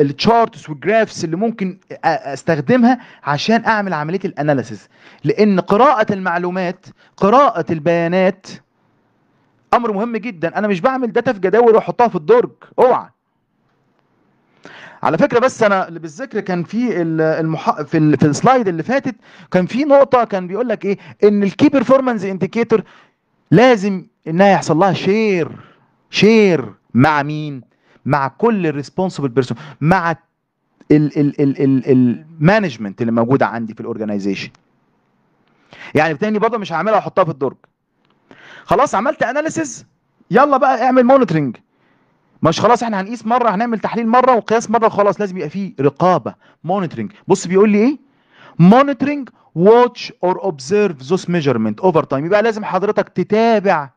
التشارتس والجرافس اللي ممكن استخدمها عشان اعمل عمليه الاناليسز لان قراءه المعلومات قراءه البيانات امر مهم جدا انا مش بعمل داتا في جداول واحطها في الدرج اوعى على فكره بس انا اللي بالذكر كان في المح... في, ال... في السلايد اللي فاتت كان في نقطه كان بيقول لك ايه ان الكي بيرفورمانس انديكيتور لازم انها يحصل لها شير شير مع مين مع كل الريسبونسبل بيرسون مع المانجمنت اللي موجوده عندي في الاورجنايزيشن يعني بتاني برضه مش هعملها واحطها في الدرج خلاص عملت اناليسز يلا بقى اعمل مونيتورنج مش خلاص احنا هنقيس مره هنعمل تحليل مره وقياس مره وخلاص لازم يبقى فيه رقابه مونيتورنج بص بيقول لي ايه مونيتورنج واتش اور اوبزرف ذوس ميجرمنت اوفر تايم يبقى لازم حضرتك تتابع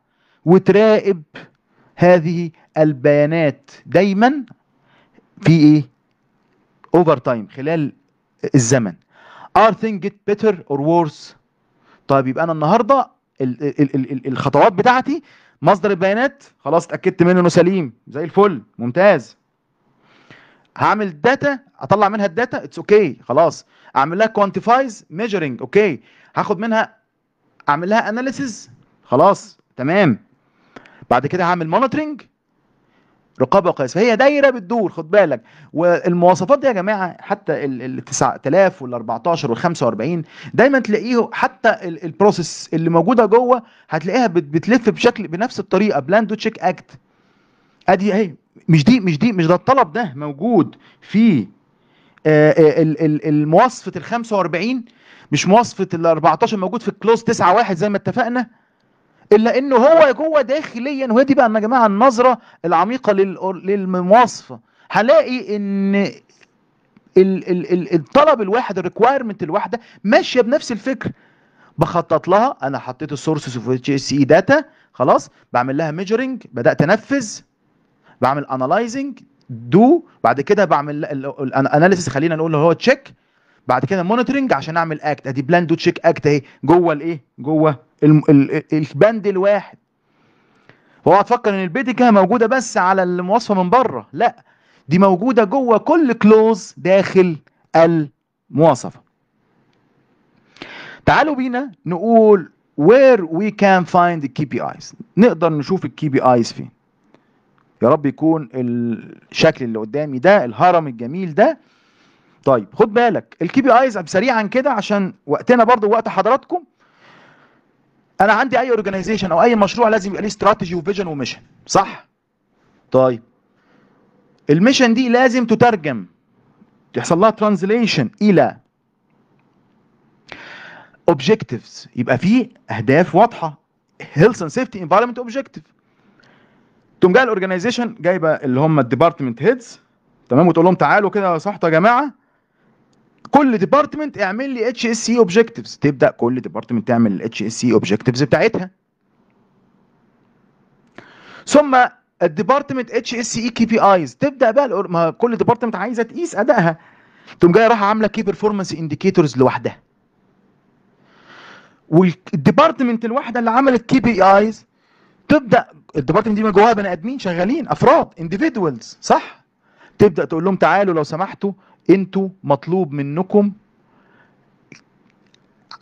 وتراقب هذه البيانات دايما في ايه اوفر تايم خلال الزمن ار ثينج جيت بيتر اور وورس طيب يبقى انا النهارده الخطوات بتاعتي مصدر البيانات خلاص اتاكدت منه انه سليم زي الفل ممتاز هعمل داتا اطلع منها الداتا اتس اوكي okay. خلاص اعمل لها كوانتيفايز ميجرنج اوكي هاخد منها اعمل لها اناليسز خلاص تمام بعد كده هعمل مونيتورنج رقابه وقياس فهي دايره بتدور خد بالك والمواصفات دي يا جماعه حتى ال 9000 وال 14 وال 45 دايما تلاقيه حتى البروسيس اللي موجوده جوه هتلاقيها بتلف بشكل بنفس الطريقه بلاند تشيك اكت ادي اهي مش دي مش دي مش ده الطلب ده موجود في المواصفه آه، ال 45 مش مواصفه ال 14 موجود في الكلوز 9 1 زي ما اتفقنا إلا إنه هو جوه داخليا وهي دي بقى يا جماعة النظرة العميقة للمواصفة هلاقي إن الطلب الواحد الريكوايرمنت الواحده ماشيه بنفس الفكر بخطط لها انا حطيت السورسز اوف اتش اس اي داتا خلاص بعمل لها ميجرنج بدات انفذ بعمل انالايزنج دو بعد كده بعمل الاناليسيس خلينا نقول هو تشيك بعد كده مونيتورنج عشان اعمل اكت ادي بلاند تشيك اكت اهي جوه الايه جوه البند الواحد فاوعى تفكر ان البيتيكا موجوده بس على المواصفه من بره لا دي موجوده جوه كل كلوز داخل المواصفه تعالوا بينا نقول وير وي كان فايند الكي بي ايز نقدر نشوف الكي بي ايز فين يا رب يكون الشكل اللي قدامي ده الهرم الجميل ده طيب خد بالك الكي بي ايز سريعا كده عشان وقتنا برضه وقت حضراتكم انا عندي اي اورجانيزيشن او اي مشروع لازم يبقى ليه استراتيجي وفيجن وميشن صح طيب الميشن دي لازم تترجم يحصل لها ترانزليشن الى اوبجكتيفز يبقى في اهداف واضحه هيلث اند سيفتي انفايرمنت اوبجكتيف تقوم جاي الاورجنايزيشن جايبه اللي هم الديبارتمنت هيدز تمام وتقول لهم تعالوا كده يا صحتوا يا جماعه كل ديبارتمنت اعمل لي اتش اس سي اوبجكتيفز تبدا كل ديبارتمنت تعمل الاتش اس سي اوبجكتيفز بتاعتها ثم الديبارتمنت اتش اس اي كي بي ايز تبدا بقى الأور... ما كل ديبارتمنت عايزه تقيس ادائها تقوم جايه رايحه عامله كي بيرفورمانس انديكيتورز لوحدها والديبارتمنت الواحده اللي عملت كي بي ايز تبدا الديبارتمنت دي ما جواها بني ادمين شغالين افراد انديفيدوالز صح تبدا تقول لهم تعالوا لو سمحتوا انتوا مطلوب منكم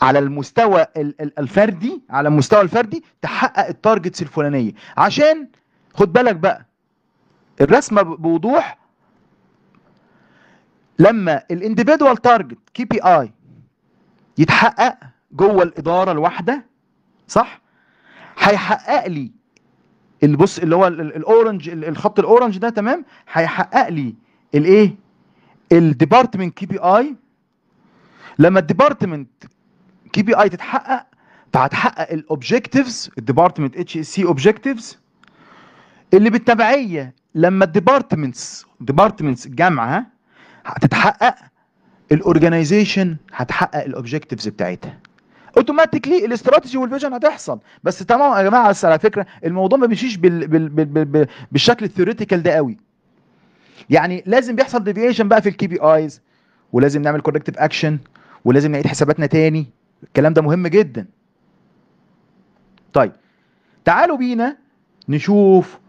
على المستوى الفردي على المستوى الفردي تحقق التارجتس الفلانيه عشان خد بالك بقى الرسمه بوضوح لما الانديفيدوال تارجت كي بي اي يتحقق جوه الاداره الواحده صح هيحقق لي البص اللي هو الاورنج الخط الاورنج ده تمام هيحقق لي الايه الديبارتمنت كي بي اي لما الديبارتمنت كي بي اي تتحقق فهتحقق الاوبجكتيفز الديبارتمنت اتش اس سي اوبجكتيفز اللي بالتبعيه لما الديبارتمنتس ديبارتمنتس الجامعه هتتحقق الاورجنايزيشن هتحقق الاوبجكتيفز بتاعتها اوتوماتيكلي الاستراتيجي والفيجن هتحصل بس تمام يا جماعه بس على فكره الموضوع ما بيمشيش بال... بال... بال... بال... بالشكل الثيوريتيكال ده قوي يعني لازم بيحصل ديفيشن بقى في الكي بي ايز ولازم نعمل كوركتيف اكشن ولازم نعيد حساباتنا تاني الكلام ده مهم جدا طيب تعالوا بينا نشوف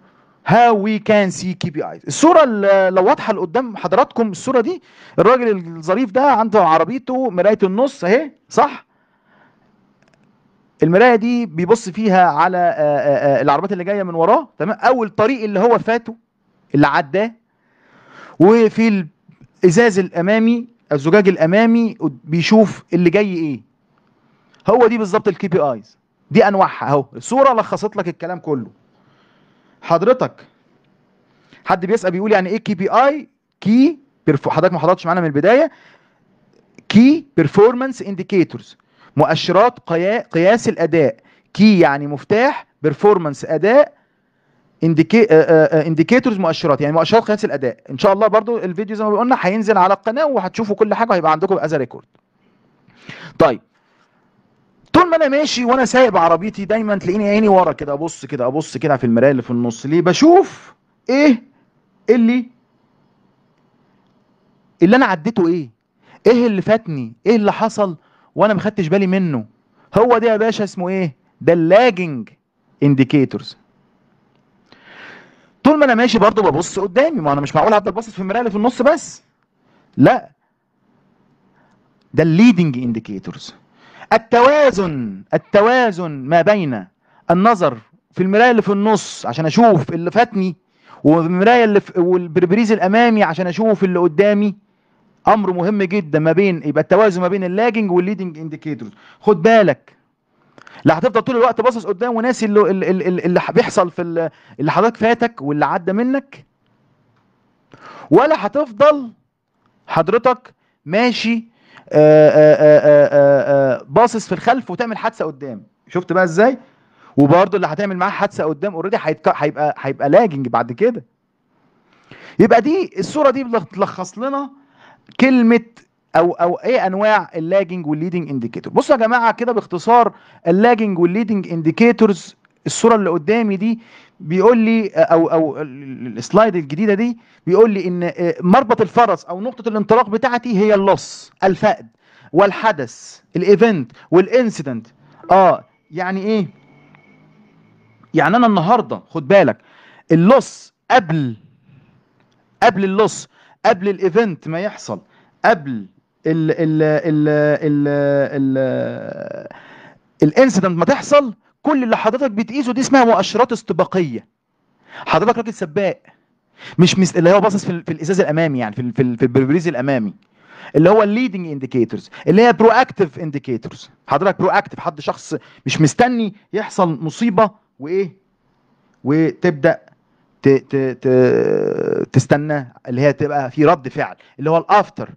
هاو وي كان سي كي بي ايز الصوره لو واضحه لقدام حضراتكم الصوره دي الراجل الظريف ده عنده عربيته مرايه النص اهي صح المرايه دي بيبص فيها على آه، آه، آه، العربيات اللي جايه من وراه تمام او الطريق اللي هو فاته اللي عداه وفي الازاز الامامي الزجاج الامامي بيشوف اللي جاي ايه هو دي بالظبط الكي بي ايز دي انواعها اهو الصوره لخصت لك الكلام كله حضرتك حد بيسال بيقول يعني ايه كي بي اي كي حضرتك ما حضرتش معانا من البدايه كي بيرفورمانس انديكيتورز مؤشرات قياس الاداء كي يعني مفتاح بيرفورمانس اداء آه، آه، آه، انديكيتورز مؤشرات يعني مؤشرات قياس الاداء ان شاء الله برضو الفيديو زي ما قلنا هينزل على القناه وهتشوفوا كل حاجه وهيبقى عندكم از ريكورد طيب طول ما انا ماشي وانا سايب عربيتي دايما تلاقيني عيني ورا كده ابص كده ابص كده في المرايه اللي في النص ليه بشوف ايه اللي اللي انا عديته ايه ايه اللي فاتني ايه اللي حصل وانا ما خدتش بالي منه هو ده يا باشا اسمه ايه ده اللاجنج انديكيتورز طول ما انا ماشي برضه ببص قدامي ما انا مش معقول هفضل باصص في المرايه اللي في النص بس لا ده الليدنج انديكيتورز التوازن التوازن ما بين النظر في المرايه اللي في النص عشان اشوف اللي فاتني والمرايه اللي في والبربريز الامامي عشان اشوف اللي قدامي امر مهم جدا ما بين يبقى التوازن ما بين اللاجنج والليدنج انديكيتورز خد بالك لا هتفضل طول الوقت باصص قدام وناسي اللي, اللي, اللي, اللي بيحصل في اللي حضرتك فاتك واللي عدى منك ولا هتفضل حضرتك ماشي آه، آه، آه، باصص في الخلف وتعمل حادثه قدام شفت بقى ازاي وبرضه اللي هتعمل معاه حادثه قدام اوريدي هيبقى هيبقى لاجنج بعد كده يبقى دي الصوره دي بتلخص لنا كلمه او او ايه انواع اللاجنج والليدنج انديكيتور بصوا يا جماعه كده باختصار اللاجنج والليدنج انديكيتورز الصوره اللي قدامي دي بيقول لي او او السلايد الجديده دي بيقول لي ان آه، مربط الفرس او نقطه الانطلاق بتاعتي هي اللص الفقد والحدث الايفنت والانسيدنت اه يعني ايه يعني انا النهارده خد بالك اللص قبل قبل اللص قبل الايفنت ما يحصل قبل ال ال ال ال ال الانسيدنت ما تحصل كل اللي حضرتك بتقيسه دي اسمها مؤشرات استباقيه حضرتك راجل سباق مش مس... اللي هو باصص في, في الازاز الامامي يعني في في, في البريز الامامي اللي هو الليدنج انديكيتورز اللي هي برو اكتف انديكيتورز حضرتك برو اكتف حد شخص مش مستني يحصل مصيبه وايه وتبدا ت... ت... ت... تستنى اللي هي تبقى في رد فعل اللي هو الافتر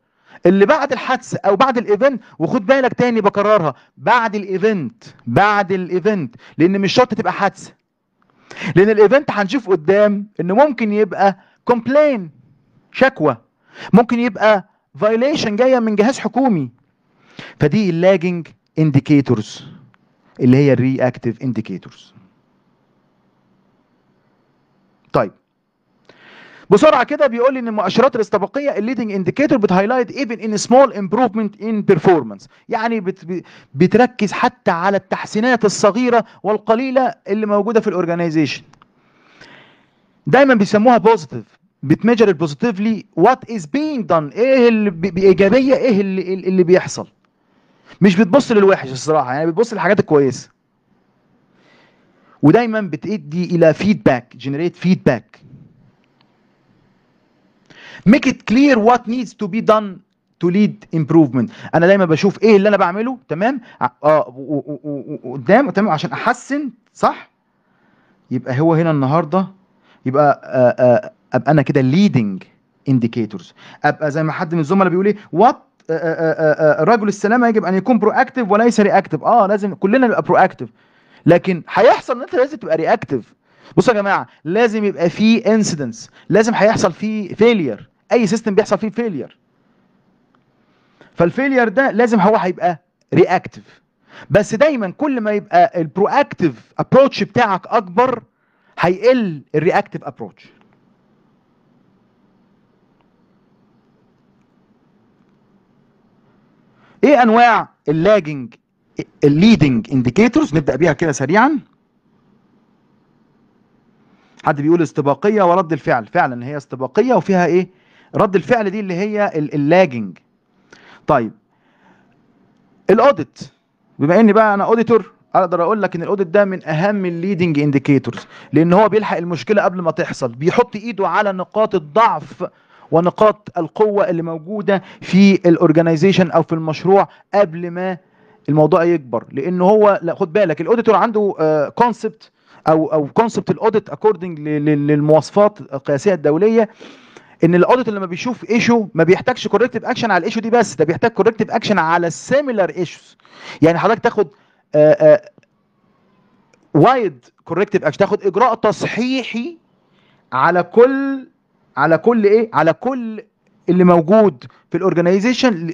اللي بعد الحدث او بعد الايفنت وخد بالك تاني بكررها بعد الايفنت بعد الايفنت لان مش شرط تبقى حادثه لان الايفنت هنشوف قدام انه ممكن يبقى كومبلين شكوى ممكن يبقى فايليشن جايه من جهاز حكومي فدي اللاجنج انديكيتورز اللي هي الري اكتف انديكيتورز طيب بسرعه كده بيقول لي ان المؤشرات الاستباقيه الليدنج انديكيتور بتهايلايت ايفن ان سمول امبروفمنت ان بيرفورمانس يعني بت بتركز حتى على التحسينات الصغيره والقليله اللي موجوده في الاورجنايزيشن دايما بيسموها بوزيتيف بتميجر البوزيتيفلي وات از بينج دان ايه اللي بايجابيه ايه اللي, اللي بيحصل مش بتبص للوحش الصراحه يعني بتبص للحاجات الكويسه ودايما بتدي الى فيدباك جنريت فيدباك ميك ات كلير وات نيدز تو بي دان تو ليد امبروفمنت انا دايما بشوف ايه اللي انا بعمله تمام اه قدام تمام عشان احسن صح يبقى هو هنا النهارده يبقى آآ آآ ابقى انا كده ليدنج انديكيتورز ابقى زي ما حد من الزملاء بيقول ايه وات رجل السلامه يجب ان يكون برو اكتف وليس ري اكتف اه لازم كلنا نبقى برو اكتف لكن هيحصل ان انت لازم تبقى ري اكتف بصوا يا جماعه لازم يبقى في انسيدنس لازم هيحصل في فيلير اي سيستم بيحصل فيه فيلير فالفيلير ده لازم هو هيبقى رياكتيف بس دايما كل ما يبقى البرو اكتيف ابروتش بتاعك اكبر هيقل الرياكتيف ابروتش ايه انواع اللاجنج الليدنج انديكيتورز نبدا بيها كده سريعا حد بيقول استباقيه ورد الفعل فعلا هي استباقيه وفيها ايه رد الفعل دي اللي هي اللاجنج طيب الاوديت بما اني بقى انا اوديتور اقدر اقول لك ان الاوديت ده من اهم الليدنج انديكيتورز لان هو بيلحق المشكله قبل ما تحصل بيحط ايده على نقاط الضعف ونقاط القوه اللي موجوده في الاورجنايزيشن او في المشروع قبل ما الموضوع يكبر لان هو لا خد بالك الاوديتور عنده كونسبت آه، او او كونسبت الاوديت اكوردنج للمواصفات القياسيه الدوليه ان الاوديت لما بيشوف ايشو ما بيحتاجش كوركتيف اكشن على الايشو دي بس ده بيحتاج كوركتيف اكشن على السيميلار ايشوز يعني حضرتك تاخد وايد كوركتيف اكشن تاخد اجراء تصحيحي على كل على كل ايه على كل اللي موجود في الاورجنايزيشن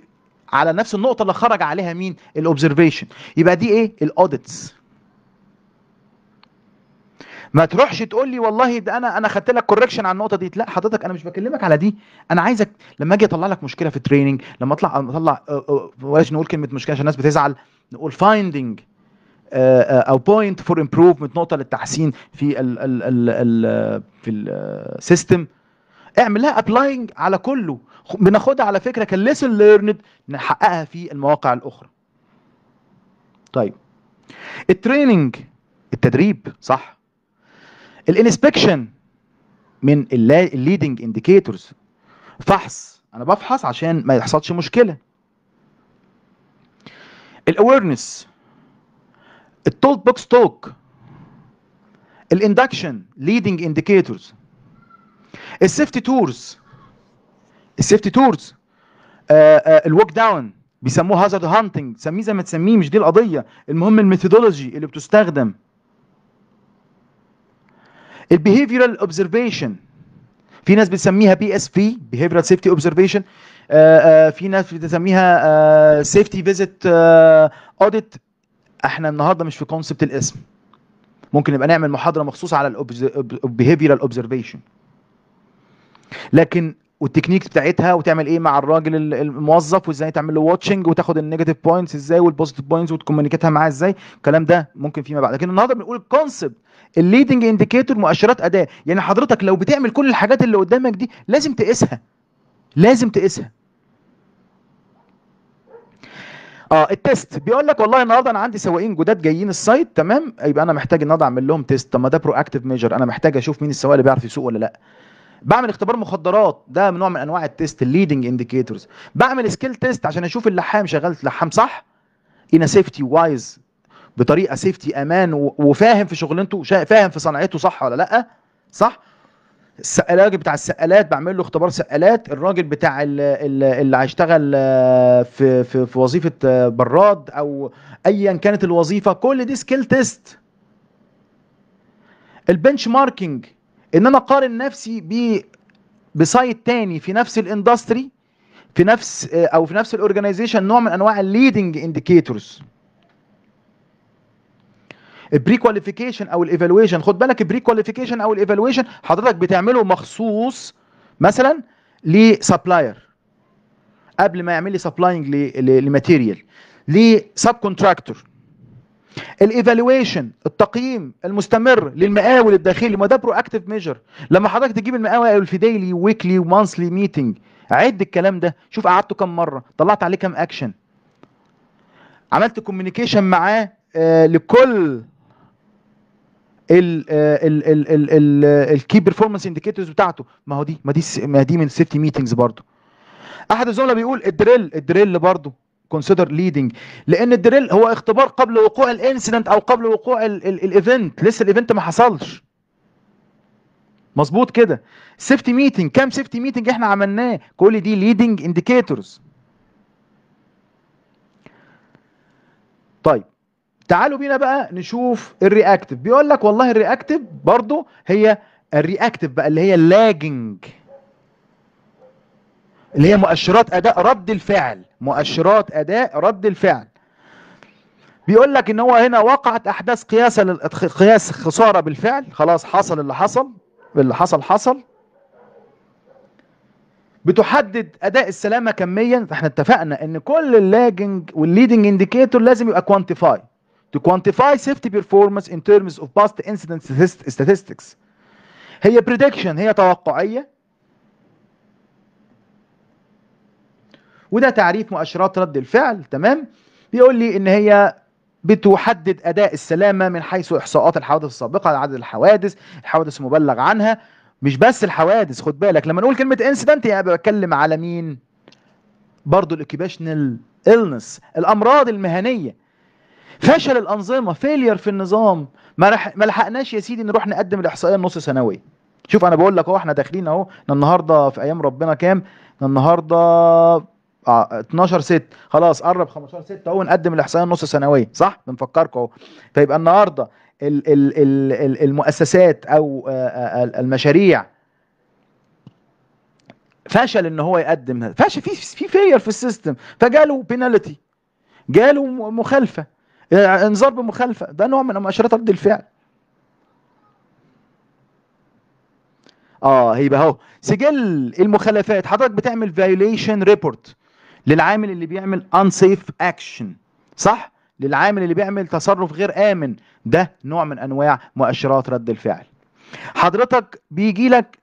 على نفس النقطه اللي خرج عليها مين الاوبزرفيشن يبقى دي ايه الاوديتس ما تروحش تقول لي والله ده انا انا خدت لك كوركشن على النقطه دي لا حضرتك انا مش بكلمك على دي انا عايزك لما اجي اطلع لك مشكله في التريننج لما اطلع اطلع بلاش نقول كلمه مشكله عشان الناس بتزعل نقول فايندنج آه، آه، او بوينت فور امبروفمنت نقطه للتحسين في الـ الـ الـ الـ في السيستم اعمل لها ابلاينج على كله بناخدها على فكره كالليسن ليرند نحققها في المواقع الاخرى طيب التريننج التدريب صح الانسبكشن من الليدنج انديكيتورز فحص انا بفحص عشان ما يحصلش مشكله الاويرنس التولد بوكس توك الاندكشن ليدنج انديكيتورز السيفتي تورز السيفتي تورز آه، آه، الوك داون بيسموه هازارد هانتنج سميه زي ما تسميه مش دي القضيه المهم الميثودولوجي اللي بتستخدم البيهيفيرال اوبزرفيشن في ناس بتسميها بي اس في بيهيفيورال سيفتي اوبزرفيشن في ناس بتسميها سيفتي فيزيت اوديت احنا النهارده مش في كونسبت الاسم ممكن نبقى نعمل محاضره مخصوصه على البيهيفيرال اوبزرفيشن لكن والتكنيكس بتاعتها وتعمل ايه مع الراجل الموظف وازاي تعمل له واتشنج وتاخد النيجاتيف بوينتس ازاي والبوزيتيف بوينتس وتكومينيكيتها معاه ازاي الكلام ده ممكن فيما بعد لكن النهارده بنقول الكونسبت الليدنج انديكيتور مؤشرات اداء يعني حضرتك لو بتعمل كل الحاجات اللي قدامك دي لازم تقيسها لازم تقيسها اه التيست بيقول لك والله النهارده انا عندي سواقين جداد جايين السايت تمام يبقى انا محتاج النهارده اعمل لهم تيست طب ما ده برو اكتف ميجر انا محتاج اشوف مين السواق اللي بيعرف يسوق ولا لا بعمل اختبار مخدرات ده من نوع من انواع التيست الليدنج انديكيتورز بعمل سكيل تيست عشان اشوف اللحام شغال لحام صح انا سيفتي وايز بطريقه سيفتي امان وفاهم في شغلانته فاهم في صنعته صح ولا لا صح الراجل بتاع السقالات بعمل له اختبار سقالات الراجل بتاع اللي هيشتغل في في في وظيفه براد او ايا كانت الوظيفه كل دي سكيل تيست البنش ماركينج ان انا اقارن نفسي ب بسايت تاني في نفس الاندستري في نفس آه، او في نفس الاورجنايزيشن نوع من انواع الليدنج انديكيتورز البري كواليفيكيشن او الايفالويشن خد بالك البري كواليفيكيشن او الايفالويشن حضرتك بتعمله مخصوص مثلا لسبلاير قبل ما يعمل لي سبلاينج لماتيريال لسب كونتراكتور الايفالويشن التقييم المستمر للمقاول الداخلي ما ده برو اكتف ميجر لما حضرتك تجيب المقاول في ديلي ويكلي ومانثلي ميتنج عد الكلام ده شوف قعدته كام مره طلعت عليه كام اكشن عملت كوميونيكيشن معاه آه لكل الكي بيرفورمانس انديكيتورز بتاعته ما هو دي ما دي ما دي من سيتي ميتنجز برضه احد الزملاء بيقول الدريل الدريل برضه كونسيدر ليدنج لان الدريل هو اختبار قبل وقوع الانسيدنت او قبل وقوع الايفنت لسه الايفنت ما حصلش مظبوط كده سيفتي ميتنج كام سيفتي ميتنج احنا عملناه كل دي ليدنج انديكيتورز طيب تعالوا بينا بقى نشوف الرياكتيف بيقول لك والله الرياكتيف برضو هي الرياكتيف بقى اللي هي لاجنج اللي هي مؤشرات اداء رد الفعل مؤشرات اداء رد الفعل بيقول لك ان هو هنا وقعت احداث قياس قياس خساره بالفعل خلاص حصل اللي حصل اللي حصل حصل بتحدد اداء السلامه كميا فاحنا اتفقنا ان كل اللاجنج والليدنج انديكيتور لازم يبقى كوانتيفاي تو كوانتيفاي سيفتي بيرفورمانس ان تيرمز اوف باست انسيدنت statistics هي بريدكشن هي توقعيه وده تعريف مؤشرات رد الفعل تمام بيقول لي ان هي بتحدد اداء السلامه من حيث احصاءات الحوادث السابقه عدد الحوادث الحوادث المبلغ عنها مش بس الحوادث خد بالك لما نقول كلمه انسيدنت يعني بتكلم على مين برضه الاوكيبيشنال illness الامراض المهنيه فشل الانظمه فيلير في النظام ما رح... ما لحقناش يا سيدي نروح نقدم الاحصائيه النص سنويه شوف انا بقول لك اهو احنا داخلين اهو النهارده في ايام ربنا كام النهارده 12 آه، 6 خلاص قرب 15 6 اهو نقدم الاحصائيه النص سنويه صح بنفكركم اهو فيبقى النهارده المؤسسات او آه، آه، المشاريع فشل ان هو يقدم فشل في في فير في السيستم فجاله بينالتي جاله مخالفه انذار بمخالفه ده نوع من مؤشرات رد الفعل اه هيبقى اهو سجل المخالفات حضرتك بتعمل فايوليشن ريبورت للعامل اللي بيعمل unsafe action صح؟ للعامل اللي بيعمل تصرف غير آمن ده نوع من أنواع مؤشرات رد الفعل حضرتك بيجي لك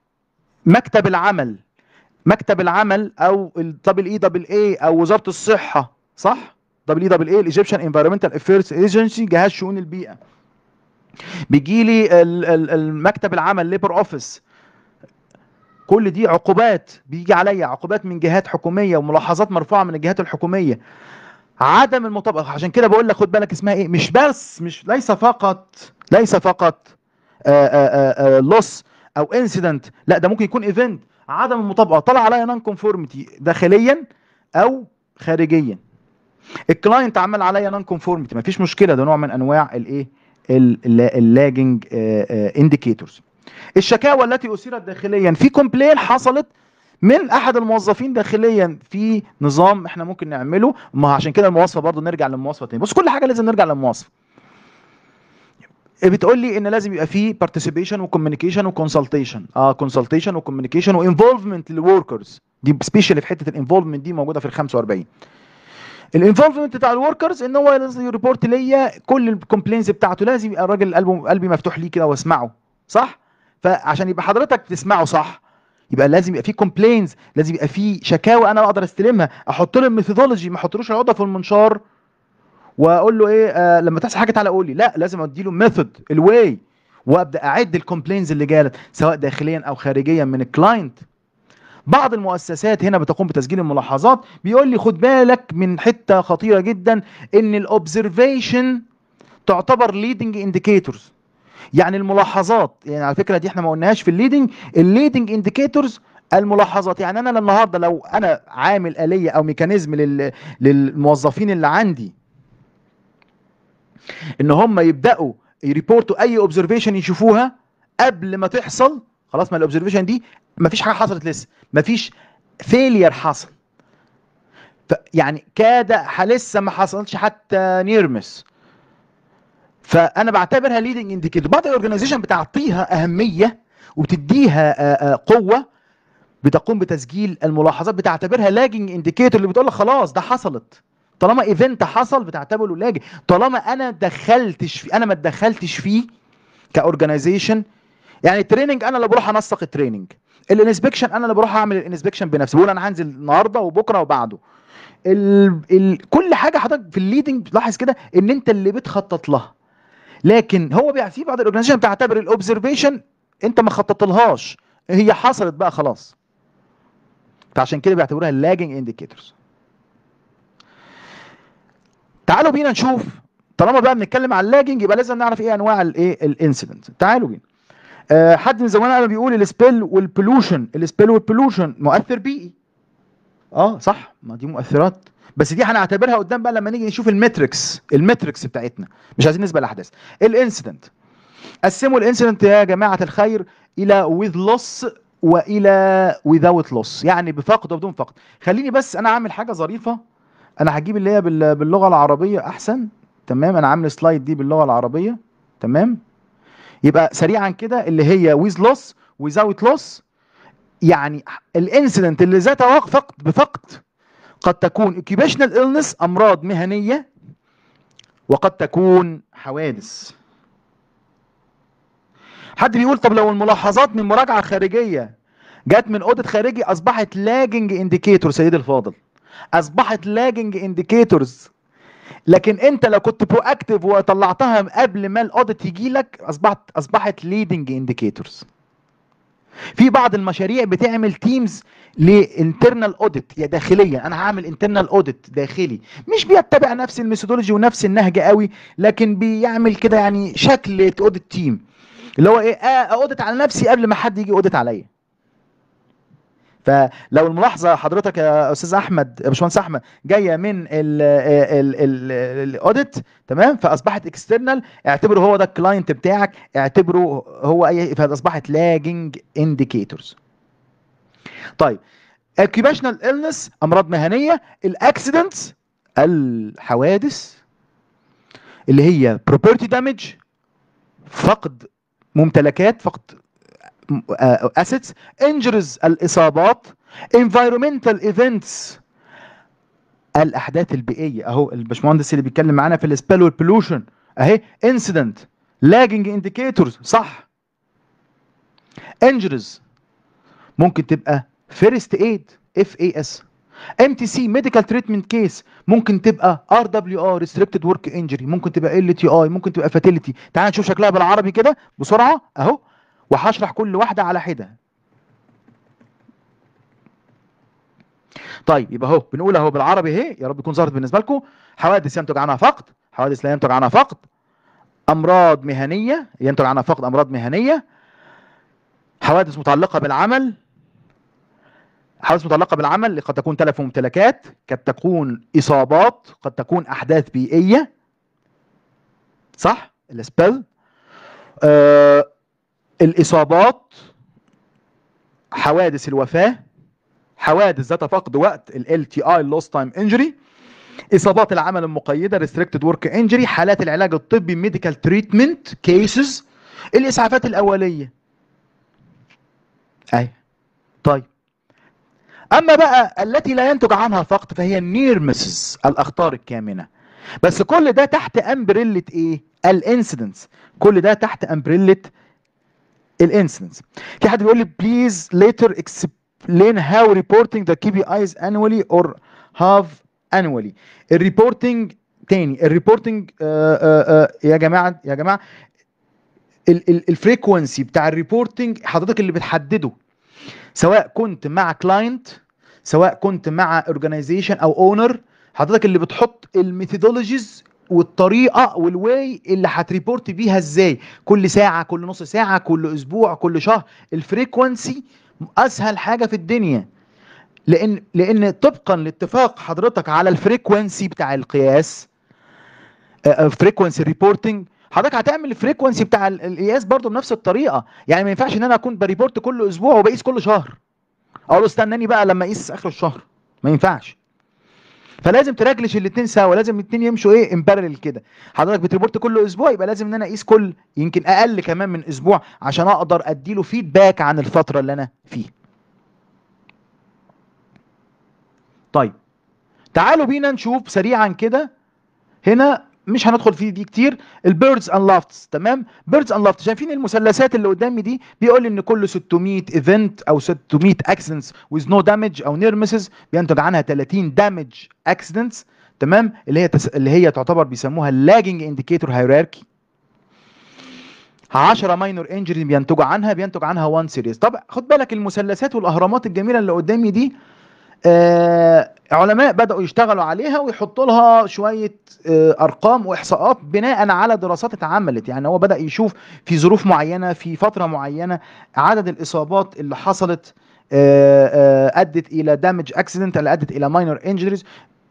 مكتب العمل مكتب العمل او الدبل اي دبل اي او وزاره الصحه صح دبل اي دبل اي الايجيبشن انفيرمنتال افيرس ايجنسي جهاز شؤون البيئه بيجي لي مكتب العمل ليبر اوفيس كل دي عقوبات بيجي عليا عقوبات من جهات حكوميه وملاحظات مرفوعه من الجهات الحكوميه عدم المطابقه عشان كده بقول لك خد بالك اسمها ايه مش بس مش ليس فقط ليس فقط لوس آه، آه، آه، او انسيدنت لا ده ممكن يكون ايفنت عدم المطابقه طلع عليا نون كونفورميتي داخليا او خارجيا الكلاينت عمل عليا نون كونفورميتي مفيش مشكله ده نوع من انواع الايه اللاجنج انديكيتورز الشكاوى التي أثيرت داخليا في كومبلين حصلت من احد الموظفين داخليا في نظام احنا ممكن نعمله ما عشان كده المواصفه برضو نرجع للمواصفه تاني بص كل حاجه لازم نرجع للمواصفه بتقول لي ان لازم يبقى في بارتيسيبيشن وكوميونيكيشن وكونسلتيشن اه كونسلتيشن وكوميونيكيشن وانفولفمنت للوركرز دي سبيشال في حته الانفولفمنت دي موجوده في ال 45 الانفولفمنت بتاع الوركرز ان هو لازم يريبورت ليا كل الكومبلينز بتاعته لازم يبقى الراجل قلبه قلبي مفتوح ليه كده واسمعه صح فعشان يبقى حضرتك تسمعه صح يبقى لازم يبقى في كومبلينز لازم يبقى في شكاوى انا اقدر استلمها احط له الميثودولوجي ما احطلوش العقده في المنشار واقول له ايه آه لما تحصل حاجه تعالى قول لي لا لازم ادي له ميثود الواي وابدا اعد الكومبلينز اللي جالت سواء داخليا او خارجيا من الكلاينت بعض المؤسسات هنا بتقوم بتسجيل الملاحظات بيقول لي خد بالك من حته خطيره جدا ان الاوبزرفيشن تعتبر ليدنج انديكيتورز يعني الملاحظات يعني على فكره دي احنا ما قلناهاش في الليدنج الليدنج انديكيتورز الملاحظات يعني انا النهارده لو انا عامل اليه او ميكانيزم لل... للموظفين اللي عندي ان هم يبداوا يريبورتوا اي اوبزرفيشن يشوفوها قبل ما تحصل خلاص ما الاوبزرفيشن دي ما فيش حاجه حصلت لسه ما فيش فيلير حصل يعني كاد لسه ما حصلش حتى نيرمس فانا بعتبرها ليدنج انديكيتور بعض الاورجنايزيشن بتعطيها اهميه وبتديها قوه بتقوم بتسجيل الملاحظات بتعتبرها لاجنج انديكيتور اللي بتقول لك خلاص ده حصلت طالما ايفنت حصل بتعتبره لاجنج طالما انا دخلتش فيه انا ما اتدخلتش فيه كاورجنايزيشن يعني التريننج انا اللي بروح انسق التريننج الانسبكشن انا اللي بروح اعمل الانسبكشن بنفسي بقول انا هنزل النهارده وبكره وبعده ال... ال... كل حاجه حضرتك في الليدنج لاحظ كده ان انت اللي بتخطط لها لكن هو في بعض الاورجنايزيشن بتعتبر الاوبزرفيشن انت ما خططتلهاش هي حصلت بقى خلاص فعشان كده بيعتبروها اللاجنج انديكيتورز تعالوا بينا نشوف طالما بقى بنتكلم على اللاجنج يبقى لازم نعرف ايه انواع الايه الانسيدنت تعالوا بينا أه حد من زمان قال بيقول السبيل والبلوشن السبيل والبلوشن مؤثر بيئي اه صح ما دي مؤثرات بس دي هنعتبرها قدام بقى لما نيجي نشوف المتركس المتركس بتاعتنا مش عايزين نسبه الاحداث الانسيدنت قسموا الانسيدنت يا جماعه الخير الى with loss والى without loss يعني بفقد وبدون فقد خليني بس انا اعمل حاجه ظريفه انا هجيب اللي هي باللغه العربيه احسن تمام انا عامل سلايد دي باللغه العربيه تمام يبقى سريعا كده اللي هي with loss without loss يعني الانسيدنت اللي ذات فقد بفقد قد تكون occupational illness أمراض مهنية وقد تكون حوادث حد بيقول طب لو الملاحظات من مراجعة خارجية جت من اوديت خارجي اصبحت لاجنج انديكيتور سيدي الفاضل اصبحت لاجنج انديكيتورز لكن انت لو كنت برو اكتف وطلعتها قبل ما الاوديت يجي لك اصبحت اصبحت ليدنج انديكيتورز في بعض المشاريع بتعمل تيمز لانترنال اوديت يا داخليا انا هعمل انترنال اوديت داخلي مش بيتبع نفس الميثودولوجي ونفس النهج قوي لكن بيعمل كده يعني شكل اوديت تيم اللي هو ايه اوديت على نفسي قبل ما حد يجي اوديت عليا فلو الملاحظه حضرتك يا استاذ احمد يا باشمهندس احمد جايه من الاوديت تمام فاصبحت اكسترنال اعتبره هو ده الكلاينت بتاعك اعتبره هو اي فاصبحت لاجنج انديكيتورز طيب اوكيبيشنال النس امراض مهنيه الاكسيدنتس الحوادث اللي هي بروبرتي دامج فقد ممتلكات فقد اسيتس آه، انجرز الاصابات انفايرومنتال ايفنتس الاحداث البيئيه اهو الباشمهندس اللي بيتكلم معانا في السبيل والبلوشن اهي انسيدنت لاجنج انديكيتورز صح انجرز ممكن تبقى فيرست ايد اف اي اس ام تي سي ميديكال تريتمنت كيس ممكن تبقى ار دبليو ار ريستريكتد ورك انجري ممكن تبقى ال تي اي ممكن تبقى فاتيليتي تعال نشوف شكلها بالعربي كده بسرعه اهو وهشرح كل واحدة على حدة طيب يبقى اهو بنقول اهو بالعربي اهي يا رب تكون ظهرت بالنسبة لكم حوادث ينتج عنها فقد حوادث لا ينتج عنها فقد امراض مهنية ينتج عنها فقد امراض مهنية حوادث متعلقة بالعمل حوادث متعلقة بالعمل قد تكون تلف ممتلكات قد تكون إصابات قد تكون أحداث بيئية صح الاسبل آه الاصابات حوادث الوفاه حوادث ذات فقد وقت ال LTI Lost Time Injury اصابات العمل المقيده ريستريكتد ورك انجري حالات العلاج الطبي ميديكال تريتمنت كيسز الاسعافات الاوليه اي طيب اما بقى التي لا ينتج عنها فقد فهي النير مسز الاخطار الكامنه بس كل ده تحت امبريلة ايه الانسيدنس كل ده تحت امبريلة الانسنس في حد بيقول لي بليز ليتر اكسبلين هاو ريبورتنج ذا كي بي ايز انوالي اور هاف انوالي الريبورتنج تاني الريبورتنج آه، آه، آه، يا جماعه يا جماعه الفريكونسي بتاع الريبورتنج حضرتك اللي بتحدده سواء كنت مع كلاينت سواء كنت مع اورجانيزيشن او اونر حضرتك اللي بتحط الميثودولوجيز والطريقه والواي اللي هتريبورت بيها ازاي كل ساعه كل نص ساعه كل اسبوع كل شهر الفريكونسي اسهل حاجه في الدنيا لان لان طبقا لاتفاق حضرتك على الفريكونسي بتاع القياس آه، آه، فريكونسي ريبورتنج حضرتك هتعمل الفريكونسي بتاع القياس برضه بنفس الطريقه يعني ما ينفعش ان انا اكون بريبورت كل اسبوع وبقيس كل شهر اقول له استناني بقى لما اقيس اخر الشهر ما ينفعش فلازم تراجلش الاثنين سوا لازم الاثنين يمشوا ايه امبارل كده حضرتك بتريبورت كل اسبوع يبقى لازم ان انا اقيس كل يمكن اقل كمان من اسبوع عشان اقدر اديله فيدباك عن الفتره اللي انا فيها طيب تعالوا بينا نشوف سريعا كده هنا مش هندخل في دي كتير البيردز اند لافتس تمام بيردز اند لافتس شايفين المثلثات اللي قدامي دي بيقول لي ان كل 600 ايفنت او 600 اكسيدنتس ويز نو دامج او نير مسز بينتج عنها 30 دامج اكسيدنتس تمام اللي هي تس... اللي هي تعتبر بيسموها اللاجنج انديكيتور هيراركي 10 ماينور انجري بينتجوا عنها بينتج عنها 1 سيريز طب خد بالك المثلثات والاهرامات الجميله اللي قدامي دي آه، علماء بدأوا يشتغلوا عليها ويحطوا لها شوية آه، أرقام وإحصاءات بناء على دراسات اتعملت يعني هو بدأ يشوف في ظروف معينة في فترة معينة عدد الإصابات اللي حصلت آه، ادت الى دامج اكسيدنت اللي ادت الى ماينر انجريز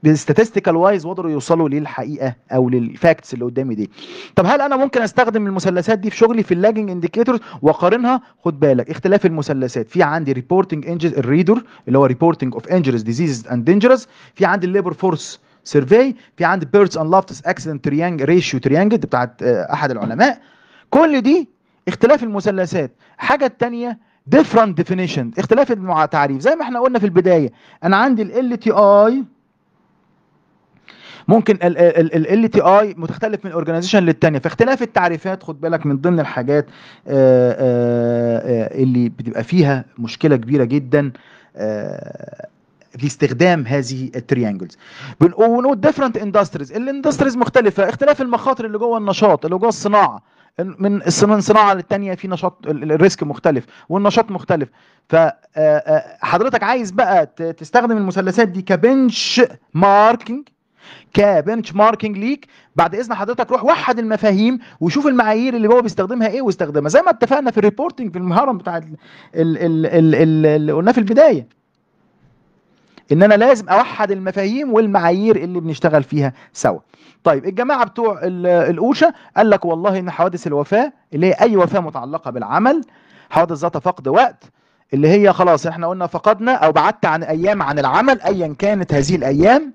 بالستاتستيكال وايز وقدروا يوصلوا للحقيقه او للفاكتس اللي قدامي دي طب هل انا ممكن استخدم المثلثات دي في شغلي في اللاجنج انديكيتورز واقارنها خد بالك اختلاف المثلثات في عندي ريبورتنج انجز الريدر اللي هو ريبورتنج اوف انجرز ديزيزز اند دينجرز في عندي الليبر فورس سيرفي في عندي بيرتس اند لافتس اكسيدنت تريانج ريشيو تريانج بتاعت آه، احد العلماء كل دي اختلاف المثلثات حاجه الثانيه different definition اختلاف التعريف زي ما احنا قلنا في البدايه انا عندي ال LTI ممكن ال ال تي اي متختلف من اورجانيزيشن للتانيه فاختلاف التعريفات خد بالك من ضمن الحاجات آه، آه، آه، اللي بتبقى فيها مشكله كبيره جدا في استخدام هذه التريانجلز بنقول ديفرنت اندستريز الاندستريز مختلفه اختلاف المخاطر اللي جوه النشاط اللي جوه الصناعه من من صناعه للتانيه في نشاط الريسك مختلف والنشاط مختلف فحضرتك عايز بقى تستخدم المثلثات دي كبنش ماركينج كبنش ماركينج ليك بعد اذن حضرتك روح وحد المفاهيم وشوف المعايير اللي هو بيستخدمها ايه واستخدمها زي ما اتفقنا في الريبورتنج في الهرم بتاع اللي قلناه في البدايه ان انا لازم اوحد المفاهيم والمعايير اللي بنشتغل فيها سوا طيب الجماعه بتوع الاوشا قال لك والله ان حوادث الوفاه اللي هي اي وفاه متعلقه بالعمل حوادث ذات فقد وقت اللي هي خلاص احنا قلنا فقدنا او بعدت عن ايام عن العمل ايا كانت هذه الايام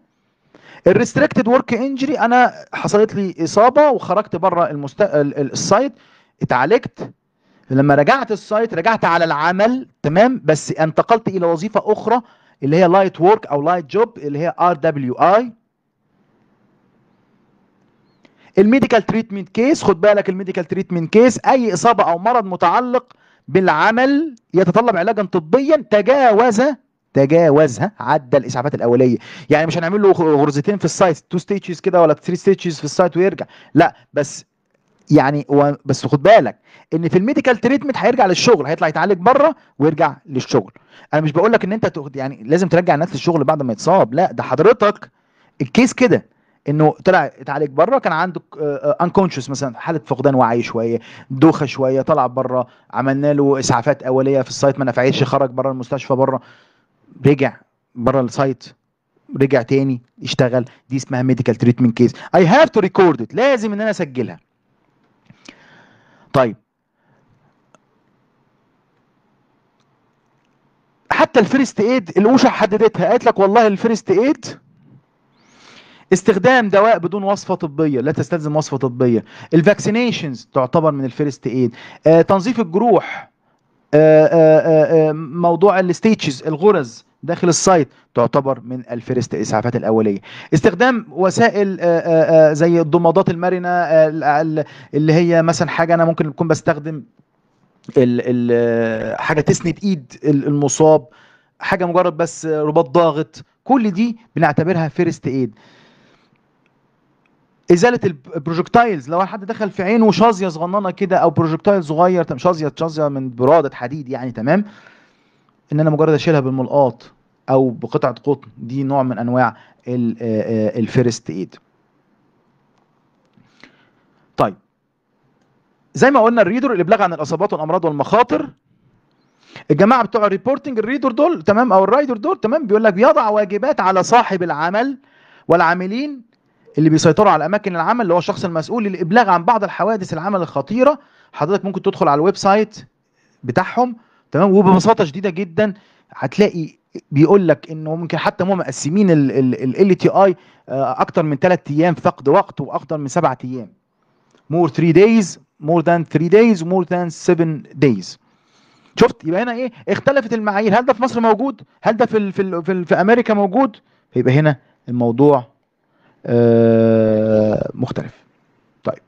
الريستريكتد ورك انجري انا حصلت لي اصابه وخرجت بره المست... السايت اتعالجت لما رجعت السايت رجعت على العمل تمام بس انتقلت الى وظيفه اخرى اللي هي لايت ورك او لايت جوب اللي هي ار دبليو اي الميديكال تريتمنت كيس خد بالك الميديكال تريتمنت كيس اي اصابه او مرض متعلق بالعمل يتطلب علاجا طبيا تجاوز تجاوزها عدى الاسعافات الاوليه يعني مش هنعمل له غرزتين في السايت تو ستيتشز كده ولا ثري ستيتشز في السايت ويرجع لا بس يعني و... بس خد بالك ان في الميديكال تريتمنت هيرجع للشغل هيطلع يتعالج بره ويرجع للشغل انا مش بقول لك ان انت تغ... يعني لازم ترجع الناس للشغل بعد ما يتصاب لا ده حضرتك الكيس كده انه طلع اتعالج بره كان عنده انكونشس آه، مثلا حاله فقدان وعي شويه دوخه شويه طلع بره عملنا له اسعافات اوليه في السايت ما نفعتش خرج بره المستشفى بره رجع بره السايت رجع تاني اشتغل دي اسمها ميديكال تريتمنت كيس اي هاف تو ريكورد ات لازم ان انا اسجلها طيب حتى الفيرست ايد الاوشا حددتها قالت لك والله الفيرست ايد استخدام دواء بدون وصفه طبيه لا تستلزم وصفه طبيه الفاكسينيشنز تعتبر من الفيرست ايد آه تنظيف الجروح آه، آه، آه، موضوع الستيتشز الغرز داخل السايت تعتبر من الفيرست اسعافات الاوليه استخدام وسائل زي الضمادات المرنه اللي هي مثلا حاجه انا ممكن اكون بستخدم حاجه تسند ايد المصاب حاجه مجرد بس رباط ضاغط كل دي بنعتبرها فيرست ايد ازاله البروجكتايلز لو حد دخل في عينه شاظيه صغننه كده او بروجكتايل صغير شاظيه شاظيه من براده حديد يعني تمام ان انا مجرد اشيلها بالملقاط او بقطعه قطن دي نوع من انواع الفيرست ايد طيب زي ما قلنا الريدر الابلاغ عن الاصابات والامراض والمخاطر الجماعه بتوع الريبورتنج الريدر دول تمام او الرايدر دول تمام بيقول لك بيضع واجبات على صاحب العمل والعاملين اللي بيسيطروا على اماكن العمل اللي هو الشخص المسؤول للابلاغ عن بعض الحوادث العمل الخطيره حضرتك ممكن تدخل على الويب سايت بتاعهم تمام وببساطه شديده جدا هتلاقي بيقول لك انه ممكن حتى هم مقسمين ال تي اي آه، اكتر من ثلاث ايام فقد وقت واكتر من سبعة ايام مور 3 دايز مور ذان 3 دايز مور ذان 7 دايز شفت يبقى هنا ايه اختلفت المعايير هل ده في مصر موجود هل ده في في في, في امريكا موجود فيبقى هنا الموضوع آه، مختلف طيب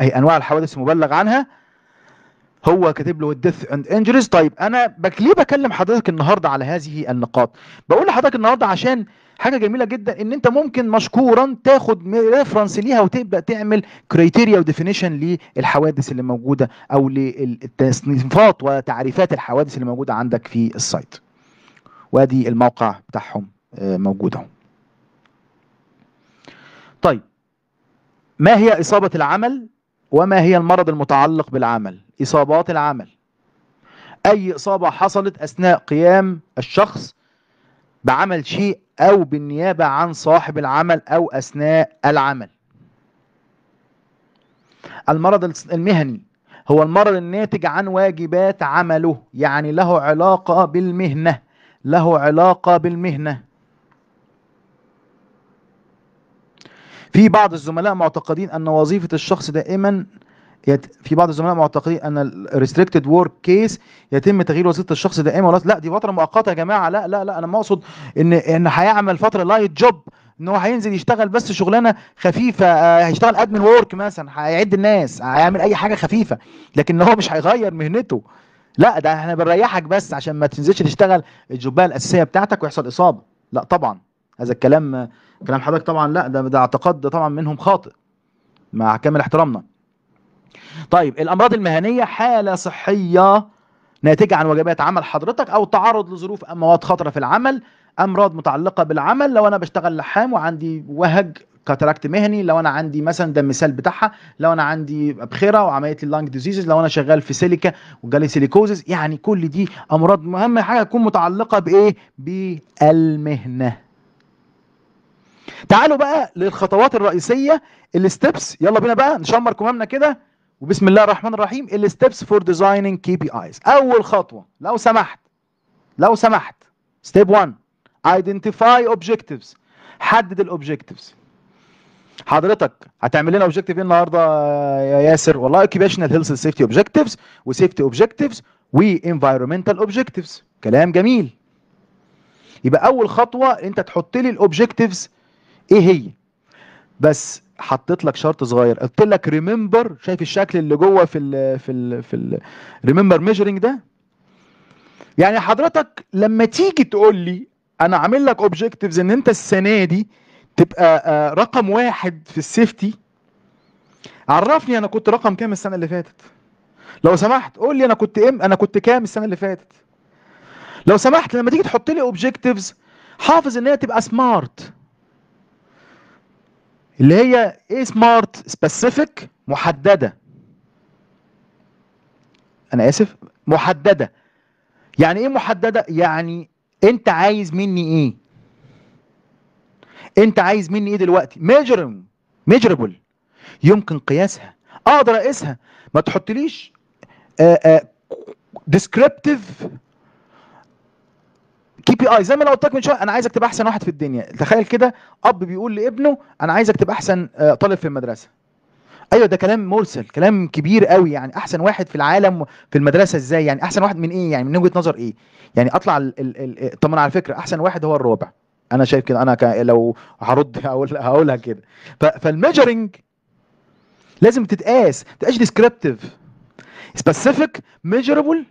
اي انواع الحوادث المبلغ عنها هو كاتب له الديث اند انجريز طيب انا بك ليه بكلم حضرتك النهارده على هذه النقاط بقول لحضرتك النهارده عشان حاجه جميله جدا ان انت ممكن مشكورا تاخد ريفرنس ليها وتبدا تعمل كريتيريا وديفينيشن للحوادث اللي موجوده او للتصنيفات وتعريفات الحوادث اللي موجوده عندك في السايت وادي الموقع بتاعهم آه، موجود اهو طيب ما هي إصابة العمل وما هي المرض المتعلق بالعمل إصابات العمل أي إصابة حصلت أثناء قيام الشخص بعمل شيء أو بالنيابة عن صاحب العمل أو أثناء العمل المرض المهني هو المرض الناتج عن واجبات عمله يعني له علاقة بالمهنة له علاقة بالمهنة في بعض الزملاء معتقدين ان وظيفه الشخص دائما يت... في بعض الزملاء معتقدين ان الريستريكتد ورك كيس يتم تغيير وظيفه الشخص دائما ولا لا دي فتره مؤقته يا جماعه لا لا لا انا ما اقصد ان ان هيعمل فتره لايت جوب ان هو هينزل يشتغل بس شغلانه خفيفه آه هيشتغل ادمن وورك مثلا هيعد الناس هيعمل اي حاجه خفيفه لكن هو مش هيغير مهنته لا ده احنا بنريحك بس عشان ما تنزلش تشتغل الجوبايه الاساسيه بتاعتك ويحصل اصابه لا طبعا هذا الكلام كلام حضرتك طبعا لا ده ده اعتقاد طبعا منهم خاطئ مع كامل احترامنا طيب الامراض المهنيه حاله صحيه ناتجه عن وجبات عمل حضرتك او تعرض لظروف مواد خطره في العمل امراض متعلقه بالعمل لو انا بشتغل لحام وعندي وهج كاتراكت مهني لو انا عندي مثلا ده مثال بتاعها لو انا عندي ابخره وعمليه اللانج ديزيزز لو انا شغال في سيليكا وجالي سيليكوزز يعني كل دي امراض مهمه حاجه تكون متعلقه بايه بالمهنه تعالوا بقى للخطوات الرئيسيه الستبس يلا بينا بقى نشمر كمامنا كده وبسم الله الرحمن الرحيم الستبس فور ديزايننج كي بي ايز اول خطوه لو سمحت لو سمحت ستيب 1 ايدنتيفاي اوبجكتيفز حدد الاوبجكتيفز حضرتك هتعمل لنا اوبجكتيف ايه النهارده يا ياسر والله اوكيبيشنال هيلث سيفتي اوبجكتيفز وسيفتي اوبجكتيفز وانفايرمنتال اوبجكتيفز كلام جميل يبقى اول خطوه انت تحط لي الاوبجكتيفز ايه هي بس حطيت لك شرط صغير قلت لك ريمبر شايف الشكل اللي جوه في ال في ال في الريمبر ميجرنج ده يعني حضرتك لما تيجي تقول لي انا عامل لك اوبجكتيفز ان انت السنه دي تبقى آه، رقم واحد في السيفتي عرفني انا كنت رقم كام السنه اللي فاتت لو سمحت قول لي انا كنت ام انا كنت كام السنه اللي فاتت لو سمحت لما تيجي تحط لي اوبجكتيفز حافظ ان هي تبقى سمارت اللي هي ايه سمارت سبيسيفيك محدده انا اسف محدده يعني ايه محدده يعني انت عايز مني ايه انت عايز مني ايه دلوقتي ميجرم ميجربل يمكن قياسها اقدر اقيسها ما تحطليش ديسكريبتيف آه، آه، كي بي اي زي ما انا قلت لك من شويه انا عايزك تبقى احسن واحد في الدنيا تخيل كده اب بيقول لابنه انا عايزك تبقى احسن آه، طالب في المدرسه ايوه ده كلام مرسل كلام كبير قوي يعني احسن واحد في العالم في المدرسه ازاي يعني احسن واحد من ايه يعني من وجهه نظر ايه يعني اطلع ال ال ال طب على فكره احسن واحد هو الرابع انا شايف كده انا ك... لو هرد [laughs] هقول هقولها كده ف... فالميجرنج لازم تتقاس تبقاش ديسكريبتيف سبيسيفيك ميجرابل